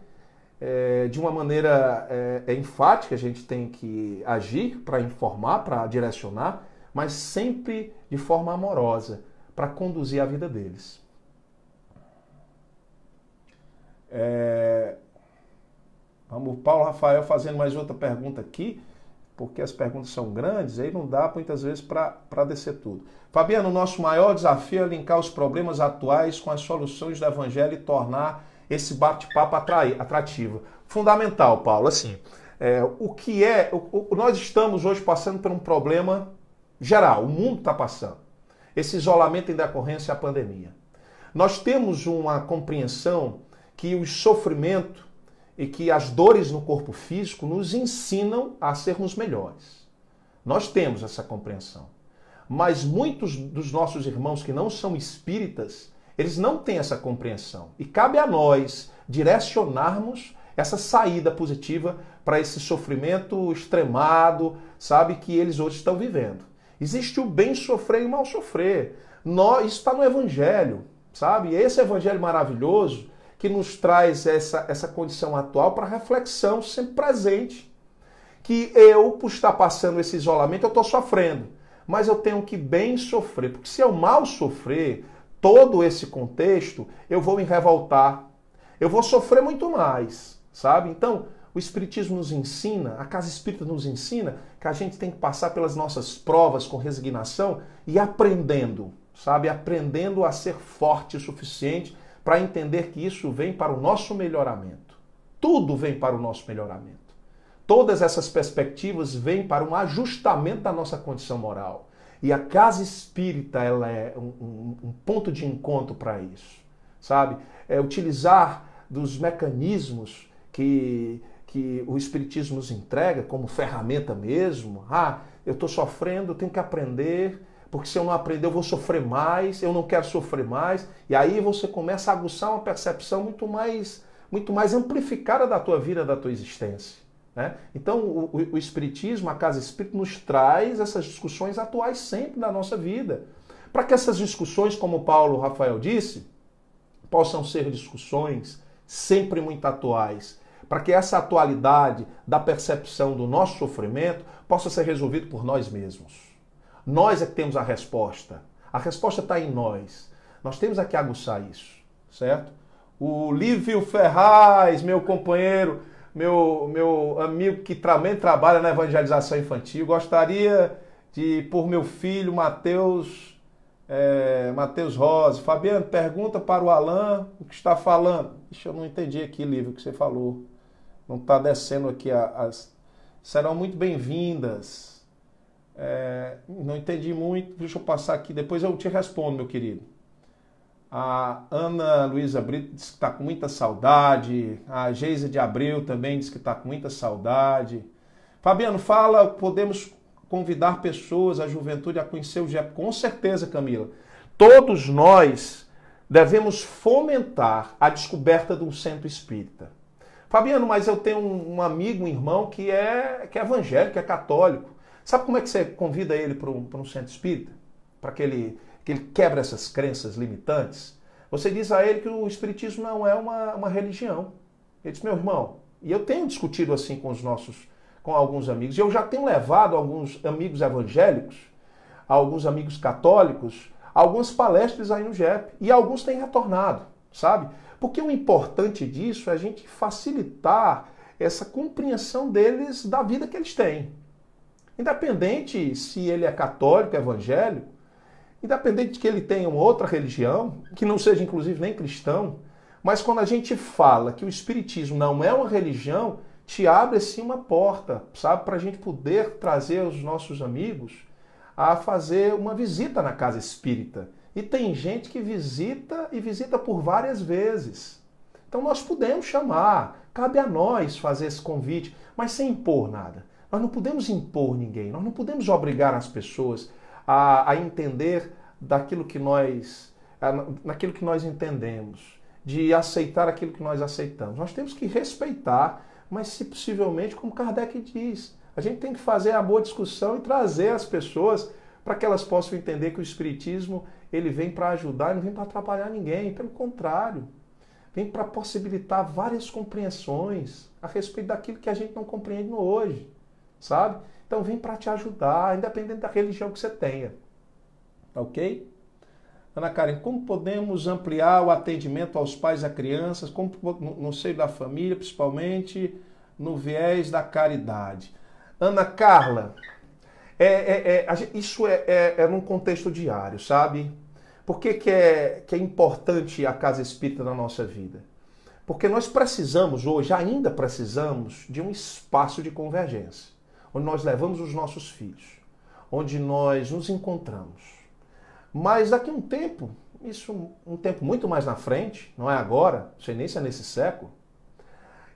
é, de uma maneira é, é, enfática, a gente tem que agir para informar, para direcionar, mas sempre de forma amorosa, para conduzir a vida deles. É... Vamos, Paulo Rafael fazendo mais outra pergunta aqui, porque as perguntas são grandes, aí não dá muitas vezes para descer tudo. Fabiano, o nosso maior desafio é linkar os problemas atuais com as soluções do Evangelho e tornar esse bate-papo atrativo. Fundamental, Paulo, assim, é, o que é. O, o, nós estamos hoje passando por um problema geral, o mundo está passando. Esse isolamento em decorrência à pandemia. Nós temos uma compreensão que o sofrimento e que as dores no corpo físico nos ensinam a sermos melhores. Nós temos essa compreensão. Mas muitos dos nossos irmãos que não são espíritas eles não têm essa compreensão. E cabe a nós direcionarmos essa saída positiva para esse sofrimento extremado, sabe, que eles hoje estão vivendo. Existe o bem sofrer e o mal sofrer. Nós, isso está no Evangelho, sabe? É esse Evangelho maravilhoso que nos traz essa, essa condição atual para reflexão sempre presente. Que eu, por estar passando esse isolamento, eu estou sofrendo. Mas eu tenho que bem sofrer, porque se eu mal sofrer, todo esse contexto, eu vou me revoltar, eu vou sofrer muito mais, sabe? Então, o Espiritismo nos ensina, a Casa Espírita nos ensina que a gente tem que passar pelas nossas provas com resignação e aprendendo, sabe? Aprendendo a ser forte o suficiente para entender que isso vem para o nosso melhoramento. Tudo vem para o nosso melhoramento. Todas essas perspectivas vêm para um ajustamento da nossa condição moral. E a casa espírita ela é um, um, um ponto de encontro para isso, sabe? É utilizar dos mecanismos que, que o espiritismo nos entrega como ferramenta mesmo. Ah, eu estou sofrendo, tenho que aprender, porque se eu não aprender eu vou sofrer mais, eu não quero sofrer mais. E aí você começa a aguçar uma percepção muito mais, muito mais amplificada da tua vida, da tua existência. Né? Então, o, o, Espiritismo, a Casa Espírita, nos traz essas discussões atuais sempre da nossa vida. Para que essas discussões, como Paulo Rafael disse, possam ser discussões sempre muito atuais. Para que essa atualidade da percepção do nosso sofrimento possa ser resolvida por nós mesmos. Nós é que temos a resposta. A resposta está em nós. Nós temos aqui aguçar isso, certo? O Lívio Ferraz, meu companheiro, meu, meu amigo que também trabalha na evangelização infantil, gostaria de, por meu filho Mateus, é, Mateus Rosa Fabiano, pergunta para o Alain o que está falando. Deixa eu não entendi aqui, livro que você falou. Não está descendo aqui as... Serão muito bem-vindas. É, não entendi muito, deixa eu passar aqui, depois eu te respondo, meu querido. A Ana Luísa Brito diz que está com muita saudade. A Geisa de Abreu também diz que está com muita saudade. Fabiano, fala, podemos convidar pessoas, a juventude, a conhecer o GEP? Com certeza, Camila. Todos nós devemos fomentar a descoberta do centro espírita. Fabiano, mas eu tenho um amigo, um irmão que é, que é evangélico, é católico. Sabe como é que você convida ele para um, para um centro espírita? Para que ele que ele quebra essas crenças limitantes, você diz a ele que o Espiritismo não é uma, uma religião. Ele diz, meu irmão, e eu tenho discutido assim com os nossos, com alguns amigos, e eu já tenho levado alguns amigos evangélicos, alguns amigos católicos, algumas palestras aí no GEP, e alguns têm retornado, sabe? Porque o importante disso é a gente facilitar essa compreensão deles da vida que eles têm. Independente se ele é católico, evangélico, independente de que ele tenha uma outra religião, que não seja inclusive nem cristão, mas quando a gente fala que o Espiritismo não é uma religião, te abre assim uma porta, sabe, para a gente poder trazer os nossos amigos a fazer uma visita na casa espírita. E tem gente que visita e visita por várias vezes. Então nós podemos chamar, cabe a nós fazer esse convite, mas sem impor nada. Nós não podemos impor ninguém, nós não podemos obrigar as pessoas a, a entender daquilo que nós, naquilo que nós entendemos, de aceitar aquilo que nós aceitamos. Nós temos que respeitar, mas se possivelmente, como Kardec diz, a gente tem que fazer a boa discussão e trazer as pessoas para que elas possam entender que o espiritismo ele vem para ajudar, não vem para atrapalhar ninguém, pelo contrário, vem para possibilitar várias compreensões a respeito daquilo que a gente não compreende hoje, sabe? Então vem para te ajudar, independente da religião que você tenha. Tá ok? Ana Karen, como podemos ampliar o atendimento aos pais e a crianças, como, no, no seio da família, principalmente no viés da caridade? Ana Carla, é, é, é, isso é, é, é, num contexto diário, sabe? Por que, que, é, que é importante a casa espírita na nossa vida? Porque nós precisamos hoje, ainda precisamos, de um espaço de convergência, onde nós levamos os nossos filhos, onde nós nos encontramos mas daqui a um tempo, isso um tempo muito mais na frente, não é agora, não sei nem se é nesse século,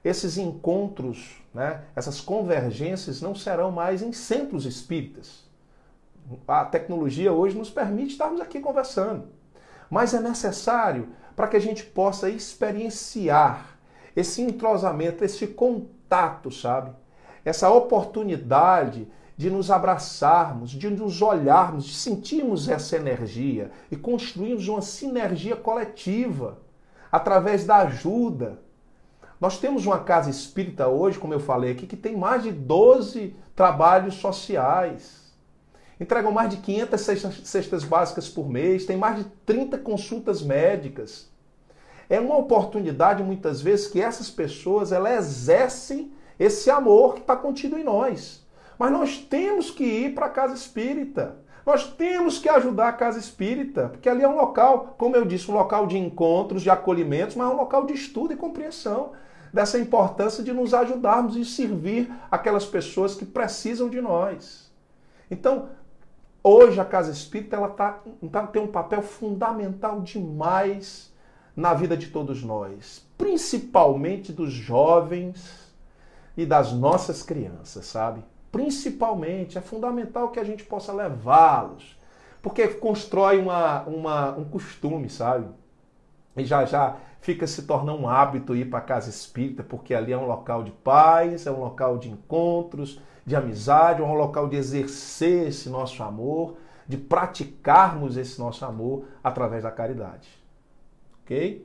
esses encontros, né, essas convergências não serão mais em centros espíritas. A tecnologia hoje nos permite estarmos aqui conversando, mas é necessário para que a gente possa experienciar esse entrosamento, esse contato, sabe? Essa oportunidade de nos abraçarmos, de nos olharmos, de sentirmos essa energia e construirmos uma sinergia coletiva através da ajuda. Nós temos uma casa espírita hoje, como eu falei aqui, que tem mais de 12 trabalhos sociais. Entregam mais de 500 cestas, básicas por mês, tem mais de 30 consultas médicas. É uma oportunidade, muitas vezes, que essas pessoas elas exercem esse amor que está contido em nós. Mas nós temos que ir para a casa espírita. Nós temos que ajudar a casa espírita, porque ali é um local, como eu disse, um local de encontros, de acolhimentos, mas é um local de estudo e compreensão dessa importância de nos ajudarmos e servir aquelas pessoas que precisam de nós. Então, hoje a casa espírita ela tá, tá, tem um papel fundamental demais na vida de todos nós, principalmente dos jovens e das nossas crianças, sabe? Principalmente, é fundamental que a gente possa levá-los, porque constrói uma, uma, um costume, sabe? E já já fica se tornando um hábito ir para a casa espírita, porque ali é um local de paz, é um local de encontros, de amizade, é um local de exercer esse nosso amor, de praticarmos esse nosso amor através da caridade. Ok?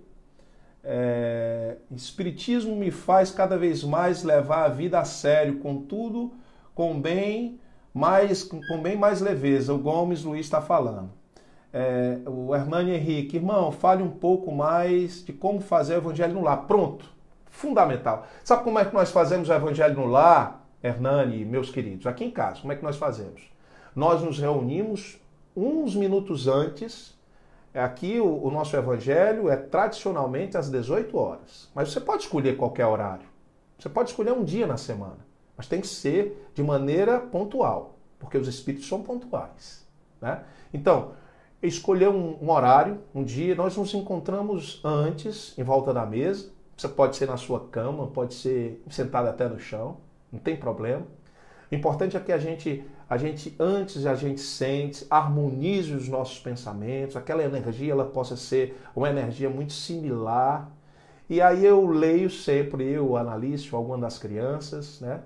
É... Espiritismo me faz cada vez mais levar a vida a sério, contudo, com bem mais, com bem mais leveza. O Gomes Luiz está falando. É, o Hernani Henrique, irmão, fale um pouco mais de como fazer o evangelho no lar. Pronto, fundamental. Sabe como é que nós fazemos o evangelho no lar, Hernani, meus queridos? Aqui em casa, como é que nós fazemos? Nós nos reunimos uns minutos antes é, Aqui o, nosso evangelho é tradicionalmente às 18 horas, mas você pode escolher qualquer horário. Você pode escolher um dia na semana. Mas tem que ser de maneira pontual, porque os espíritos são pontuais. Né? Então, escolher um, um horário, um dia, nós nos encontramos antes, em volta da mesa. Você pode ser na sua cama, pode ser sentado até no chão, não tem problema. O importante é que a gente, a gente antes a gente sente, harmonize os nossos pensamentos, aquela energia ela possa ser uma energia muito similar. E aí eu leio sempre, eu analiso alguma das crianças, né?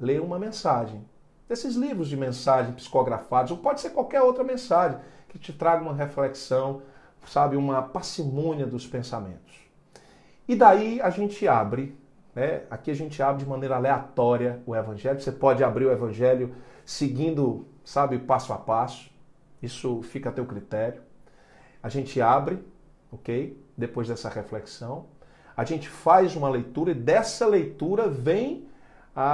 ler uma mensagem. Desses livros de mensagem psicografados, ou pode ser qualquer outra mensagem que te traga uma reflexão, sabe, uma parcimônia dos pensamentos. E daí a gente abre, né? Aqui a gente abre de maneira aleatória o evangelho. Você pode abrir o evangelho seguindo, sabe, passo a passo. Isso fica a teu critério. A gente abre, OK? Depois dessa reflexão, a gente faz uma leitura e dessa leitura vem a,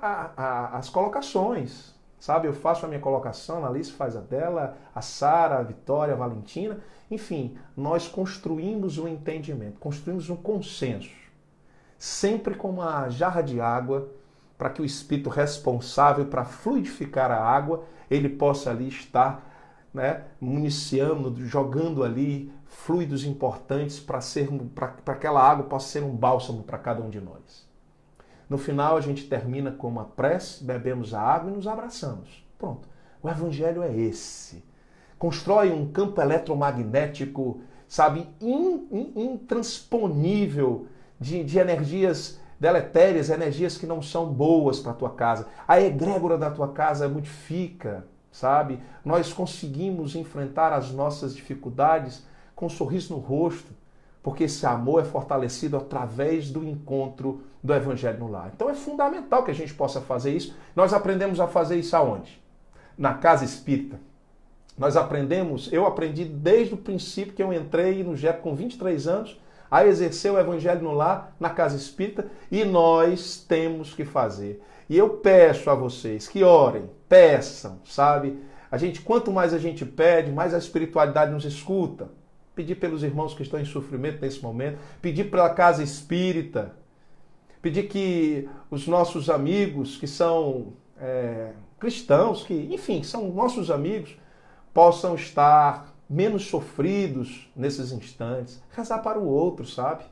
a, a, as colocações. Sabe, eu faço a minha colocação, a Alice faz a dela, a Sara, a Vitória, a Valentina. Enfim, nós construímos um entendimento, construímos um consenso. Sempre com uma jarra de água, para que o espírito responsável para fluidificar a água, ele possa ali estar né, municiando, jogando ali fluidos importantes para aquela água possa ser um bálsamo para cada um de nós. No final, a gente termina com uma prece, bebemos a água e nos abraçamos. Pronto. O evangelho é esse. Constrói um campo eletromagnético, sabe, intransponível de, de energias deletérias, energias que não são boas para a tua casa. A egrégora da tua casa é modifica, sabe? Nós conseguimos enfrentar as nossas dificuldades com um sorriso no rosto, porque esse amor é fortalecido através do encontro do Evangelho no Lar. Então é fundamental que a gente possa fazer isso. Nós aprendemos a fazer isso aonde? Na casa espírita. Nós aprendemos, eu aprendi desde o princípio que eu entrei no GEP com 23 anos, a exercer o Evangelho no Lar, na casa espírita, e nós temos que fazer. E eu peço a vocês que orem, peçam, sabe? A gente, quanto mais a gente pede, mais a espiritualidade nos escuta. Pedir pelos irmãos que estão em sofrimento nesse momento, pedir pela casa espírita, pedir que os nossos amigos que são é, cristãos, que, enfim, são nossos amigos, possam estar menos sofridos nesses instantes, rezar para o outro, sabe?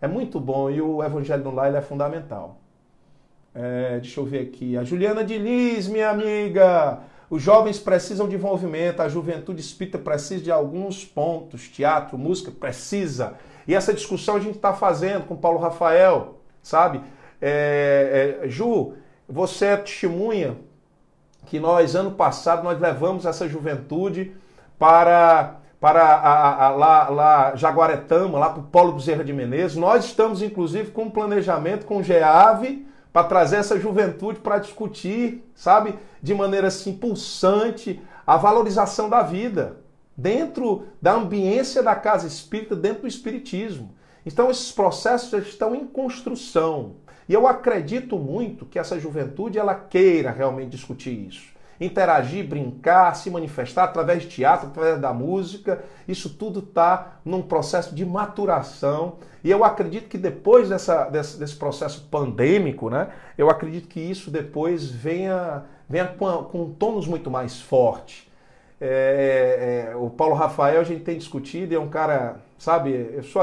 É muito bom e o Evangelho do Lar é fundamental. É, deixa eu ver aqui. A Juliana de Liz, minha amiga. Os jovens precisam de envolvimento, a juventude espírita precisa de alguns pontos. Teatro, música, precisa. E essa discussão a gente está fazendo com Paulo Rafael sabe? É, é, Ju, você é testemunha que nós, ano passado, nós levamos essa juventude para para a, a, a, lá, lá Jaguaretama, lá para o Polo Bezerra de Menezes. Nós estamos, inclusive, com um planejamento com o GEAVE para trazer essa juventude para discutir, sabe, de maneira assim pulsante, a valorização da vida dentro da ambiência da casa espírita, dentro do espiritismo. Então, esses processos estão em construção. E eu acredito muito que essa juventude ela queira realmente discutir isso. Interagir, brincar, se manifestar através de teatro, através da música, isso tudo está num processo de maturação. E eu acredito que depois dessa, desse, desse processo pandêmico, né, eu acredito que isso depois venha, venha com, a, com um tônus muito mais forte. É, é, é, o Paulo Rafael a gente tem discutido, é um cara, sabe, eu sou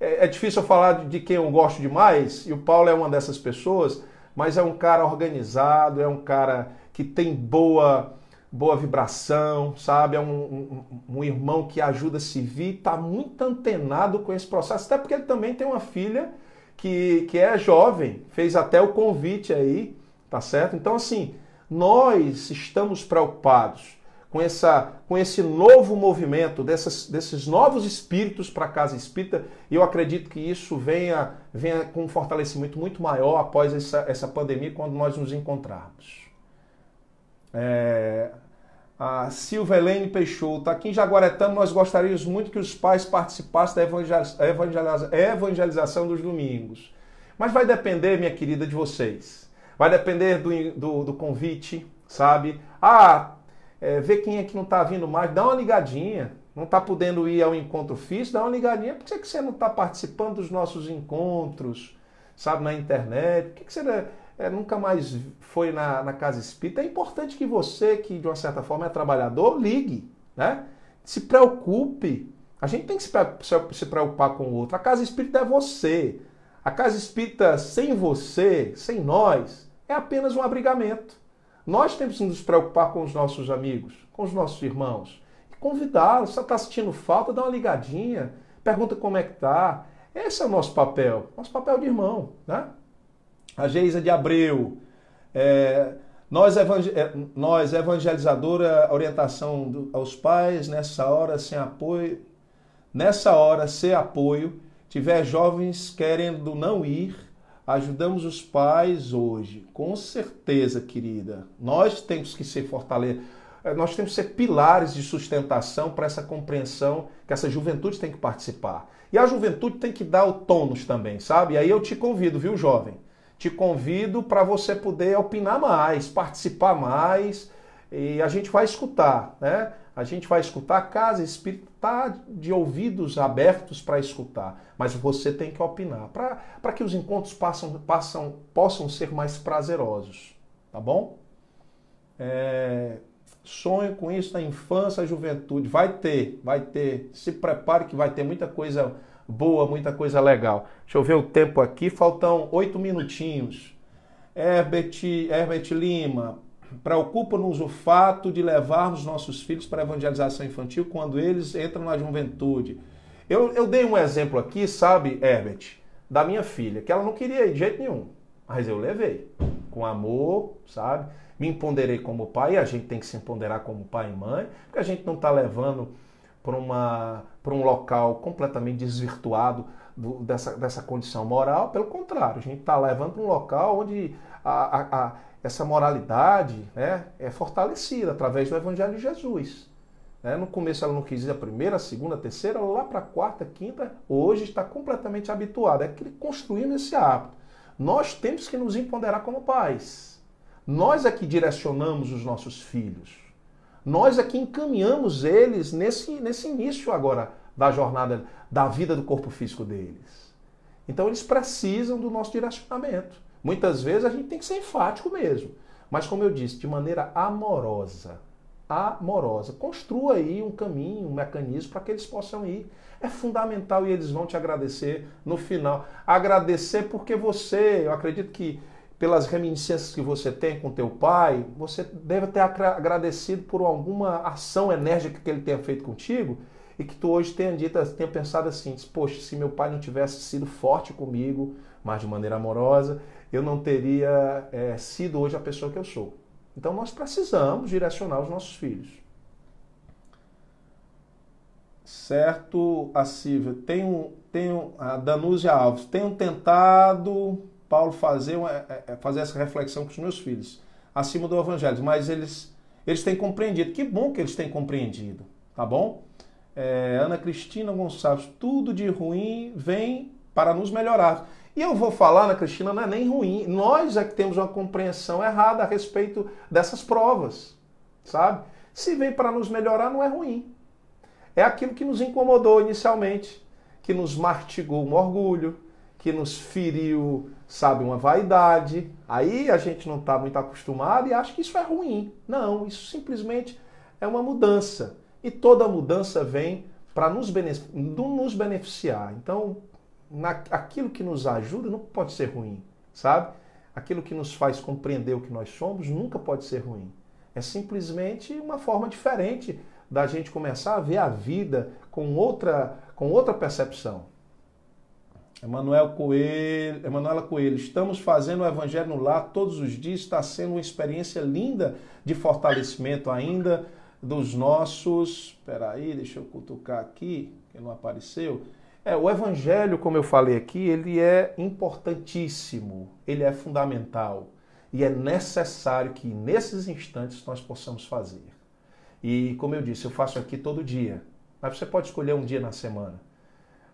é, é, difícil eu falar de quem eu gosto demais, e o Paulo é uma dessas pessoas, mas é um cara organizado, é um cara que tem boa boa vibração, sabe? É um, um, um irmão que ajuda a se vir, tá muito antenado com esse processo, até porque ele também tem uma filha que, que é jovem, fez até o convite aí, tá certo? Então, assim, nós estamos preocupados com, essa, com esse novo movimento, dessas, desses novos espíritos para a casa espírita, e eu acredito que isso venha, venha com um fortalecimento muito maior após essa, essa pandemia, quando nós nos encontrarmos. É, a Silva Helene Peixoto, aqui em Jaguaretama nós gostaríamos muito que os pais participassem da evangeliza, evangelização dos domingos. Mas vai depender, minha querida, de vocês. Vai depender do, do, do convite, sabe? Ah, é, ver quem é que não está vindo mais, dá uma ligadinha. Não está podendo ir ao encontro físico, dá uma ligadinha. Por que, é que você não está participando dos nossos encontros, sabe, na internet? Por que, é que você é, é, nunca mais foi na, na casa espírita? É importante que você, que de uma certa forma é trabalhador, ligue, né? Se preocupe. A gente tem que se preocupar com o outro. A casa espírita é você. A casa espírita sem você, sem nós, é apenas um abrigamento. Nós temos que nos preocupar com os nossos amigos, com os nossos irmãos. Convidá-los, se está sentindo falta, dá uma ligadinha, pergunta como é que tá. Esse é o nosso papel, nosso papel de irmão, né? A Geisa de Abreu, é, nós, evangel é, nós, evangelizadora, orientação do, aos pais, nessa hora sem apoio, nessa hora sem apoio, tiver jovens querendo não ir, ajudamos os pais hoje. Com certeza, querida. Nós temos que ser fortaleza, eh, nós temos que ser pilares de sustentação para essa compreensão que essa juventude tem que participar. E a juventude tem que dar o tônus também, sabe? E aí eu te convido, viu, jovem? Te convido para você poder opinar mais, participar mais, e a gente vai escutar, né? A gente vai escutar, a casa espírita está de ouvidos abertos para escutar, mas você tem que opinar, para que os encontros passam, passam, possam ser mais prazerosos, tá bom? É, sonho com isso na infância, juventude, vai ter, vai ter, se prepare que vai ter muita coisa boa, muita coisa legal. Deixa eu ver o tempo aqui, faltam oito minutinhos. Herbert, Herbert Lima, Preocupa-nos o fato de levarmos nossos filhos para a evangelização infantil quando eles entram na juventude. Eu, eu dei um exemplo aqui, sabe, Herbert, da minha filha, que ela não queria ir de jeito nenhum, mas eu levei, com amor, sabe? Me empoderei como pai, e a gente tem que se empoderar como pai e mãe, porque a gente não está levando para, uma, para um local completamente desvirtuado do, dessa, dessa condição moral. Pelo contrário, a gente está levando para um local onde a, a, essa moralidade né, é fortalecida através do Evangelho de Jesus. Né? No começo ela não quis ir a primeira, a segunda, a terceira, lá para a quarta, quinta, hoje está completamente habituada. É que construindo esse hábito. Nós temos que nos empoderar como pais. Nós é que direcionamos os nossos filhos. Nós é que encaminhamos eles nesse, nesse início agora da jornada, da vida do corpo físico deles. Então eles precisam do nosso direcionamento. Muitas vezes a gente tem que ser enfático mesmo. Mas como eu disse, de maneira amorosa. Amorosa. Construa aí um caminho, um mecanismo para que eles possam ir. É fundamental e eles vão te agradecer no final. Agradecer porque você, eu acredito que pelas reminiscências que você tem com teu pai, você deve ter agradecido por alguma ação enérgica que ele tenha feito contigo e que tu hoje tenha dito, tenha pensado assim, poxa, se meu pai não tivesse sido forte comigo, mas de maneira amorosa, eu não teria é, sido hoje a pessoa que eu sou. Então nós precisamos direcionar os nossos filhos. Certo, a Silvia, tenho. a Danúzia Alves, tenho tentado, Paulo, fazer, uma, é, é, fazer essa reflexão com os meus filhos, acima do Evangelho, mas eles, eles têm compreendido. Que bom que eles têm compreendido, tá bom? É, Ana Cristina Gonçalves, tudo de ruim vem para nos melhorar. E eu vou falar, Ana Cristina, não é nem ruim. Nós é que temos uma compreensão errada a respeito dessas provas, sabe? Se vem para nos melhorar, não é ruim. É aquilo que nos incomodou inicialmente, que nos martigou um orgulho, que nos feriu, sabe, uma vaidade. Aí a gente não está muito acostumado e acha que isso é ruim. Não, isso simplesmente é uma mudança. E toda mudança vem para nos beneficiar. Então, na, aquilo que nos ajuda não pode ser ruim, sabe? Aquilo que nos faz compreender o que nós somos nunca pode ser ruim. É simplesmente uma forma diferente da gente começar a ver a vida com outra, com outra percepção. Emanuel Coelho, Emanuela Coelho, estamos fazendo o Evangelho no Lar todos os dias, está sendo uma experiência linda de fortalecimento ainda dos nossos. Espera aí, deixa eu cutucar aqui, que não apareceu é, o evangelho, como eu falei aqui, ele é importantíssimo, ele é fundamental e é necessário que nesses instantes nós possamos fazer. E como eu disse, eu faço aqui todo dia, mas você pode escolher um dia na semana.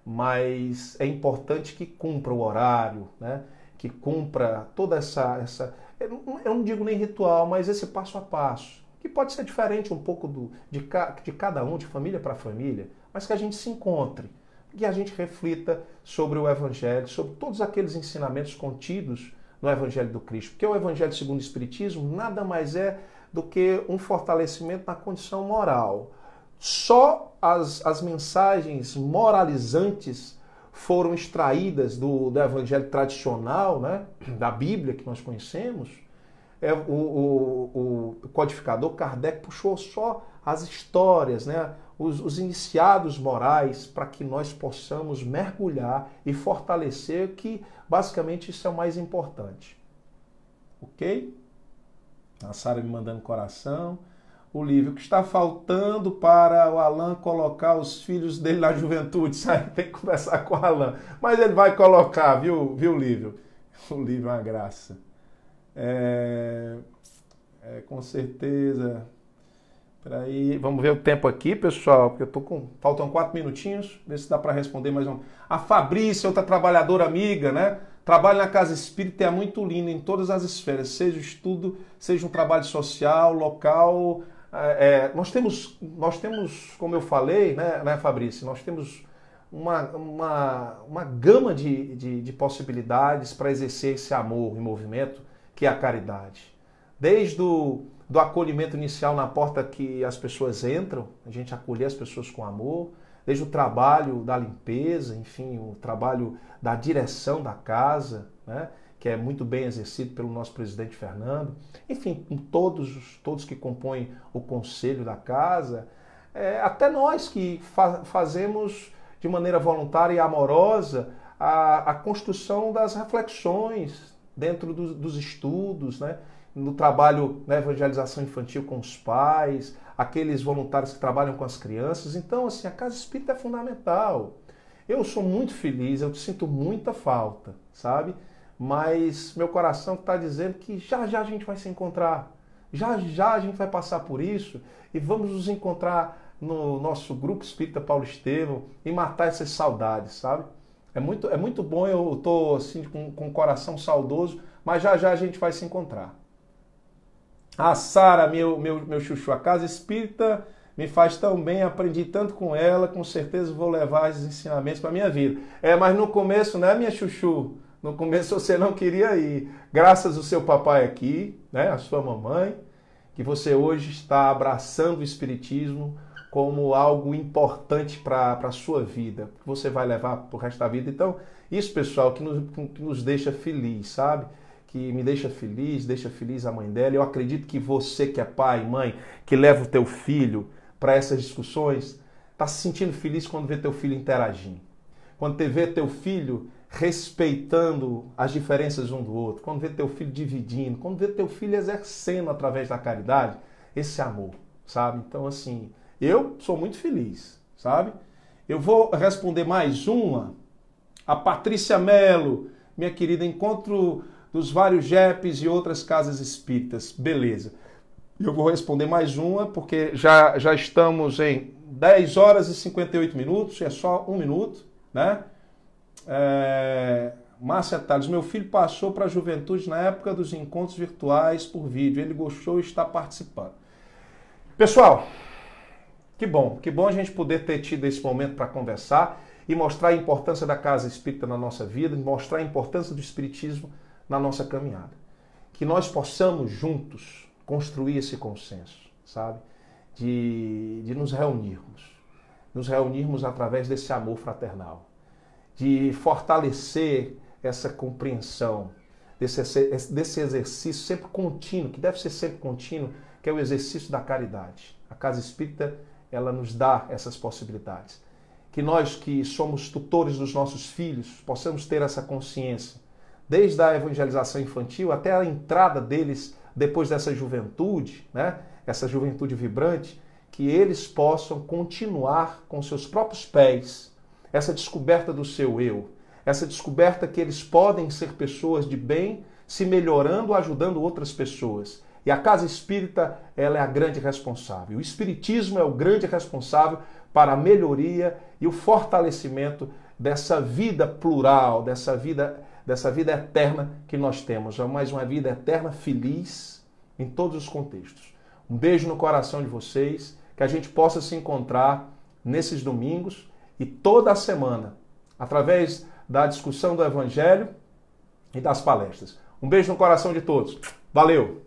Mas é importante que cumpra o horário, né? que cumpra toda essa, essa. Eu não digo nem ritual, mas esse passo a passo, que pode ser diferente um pouco do, de, ca, de cada um, de família para família, mas que a gente se encontre que a gente reflita sobre o Evangelho, sobre todos aqueles ensinamentos contidos no Evangelho do Cristo. Porque o Evangelho segundo o Espiritismo nada mais é do que um fortalecimento na condição moral. Só as, as mensagens moralizantes foram extraídas do, do Evangelho tradicional, né, da Bíblia que nós conhecemos. É, o, o, o codificador Kardec puxou só as histórias, né, os, os iniciados morais para que nós possamos mergulhar e fortalecer, que basicamente isso é o mais importante. Ok? A Sara me mandando coração. O livro que está faltando para o Alan colocar os filhos dele na juventude. sabe? tem que conversar com o Alan. Mas ele vai colocar, viu, viu livro? O livro é uma graça. É, é, com certeza. Peraí, vamos ver o tempo aqui, pessoal, porque eu tô com. Faltam quatro minutinhos, ver se dá para responder mais um. A Fabrícia, outra trabalhadora amiga, né? Trabalho na casa espírita é muito lindo em todas as esferas, seja o estudo, seja um trabalho social, local. É, é nós, temos, nós temos, como eu falei, né, né Fabrício? Nós temos uma, uma, uma gama de, de, de possibilidades para exercer esse amor em movimento, que é a caridade. Desde o do acolhimento inicial na porta que as pessoas entram, a gente acolher as pessoas com amor, desde o trabalho da limpeza, enfim, o trabalho da direção da casa, né? que é muito bem exercido pelo nosso presidente Fernando, enfim, com todos, todos que compõem o conselho da casa, é, até nós que fa fazemos de maneira voluntária e amorosa a, a construção das reflexões dentro do, dos estudos, né? no trabalho na né, evangelização infantil com os pais, aqueles voluntários que trabalham com as crianças. Então, assim, a casa espírita é fundamental. Eu sou muito feliz, eu sinto muita falta, sabe? Mas meu coração está dizendo que já já a gente vai se encontrar, já já a gente vai passar por isso e vamos nos encontrar no nosso grupo espírita Paulo Estevam e matar essas saudades, sabe? É muito, é muito bom, eu estou assim com, com o coração saudoso, mas já já a gente vai se encontrar. A Sara, meu, meu, meu chuchu, a casa espírita me faz tão bem, aprendi tanto com ela, com certeza vou levar esses ensinamentos para minha vida. É, mas no começo, né, minha chuchu? No começo você não queria ir. Graças ao seu papai aqui, né, a sua mamãe, que você hoje está abraçando o espiritismo como algo importante para a sua vida, que você vai levar para o resto da vida. Então, isso, pessoal, que nos, que nos deixa feliz, sabe? que me deixa feliz, deixa feliz a mãe dela. Eu acredito que você que é pai, e mãe, que leva o teu filho para essas discussões, está se sentindo feliz quando vê teu filho interagindo. Quando te vê teu filho respeitando as diferenças um do outro, quando vê teu filho dividindo, quando vê teu filho exercendo através da caridade esse amor, sabe? Então assim, eu sou muito feliz, sabe? Eu vou responder mais uma. A Patrícia Melo, minha querida, encontro dos vários JEPs e outras casas espíritas. Beleza. Eu vou responder mais uma, porque já, já estamos em 10 horas e 58 minutos, é só um minuto, né? É... Márcia Tales, meu filho passou para a juventude na época dos encontros virtuais por vídeo. Ele gostou e está participando. Pessoal, que bom, que bom a gente poder ter tido esse momento para conversar e mostrar a importância da casa espírita na nossa vida, mostrar a importância do espiritismo na nossa caminhada. Que nós possamos juntos construir esse consenso, sabe? De, de nos reunirmos. Nos reunirmos através desse amor fraternal. De fortalecer essa compreensão, desse, desse exercício sempre contínuo, que deve ser sempre contínuo, que é o exercício da caridade. A Casa Espírita, ela nos dá essas possibilidades. Que nós que somos tutores dos nossos filhos possamos ter essa consciência desde a evangelização infantil até a entrada deles depois dessa juventude, né? essa juventude vibrante, que eles possam continuar com seus próprios pés essa descoberta do seu eu, essa descoberta que eles podem ser pessoas de bem, se melhorando, ajudando outras pessoas. E a casa espírita, ela é a grande responsável. O espiritismo é o grande responsável para a melhoria e o fortalecimento dessa vida plural, dessa vida dessa vida eterna que nós temos. É mais uma vida eterna feliz em todos os contextos. Um beijo no coração de vocês, que a gente possa se encontrar nesses domingos e toda a semana, através da discussão do Evangelho e das palestras. Um beijo no coração de todos. Valeu!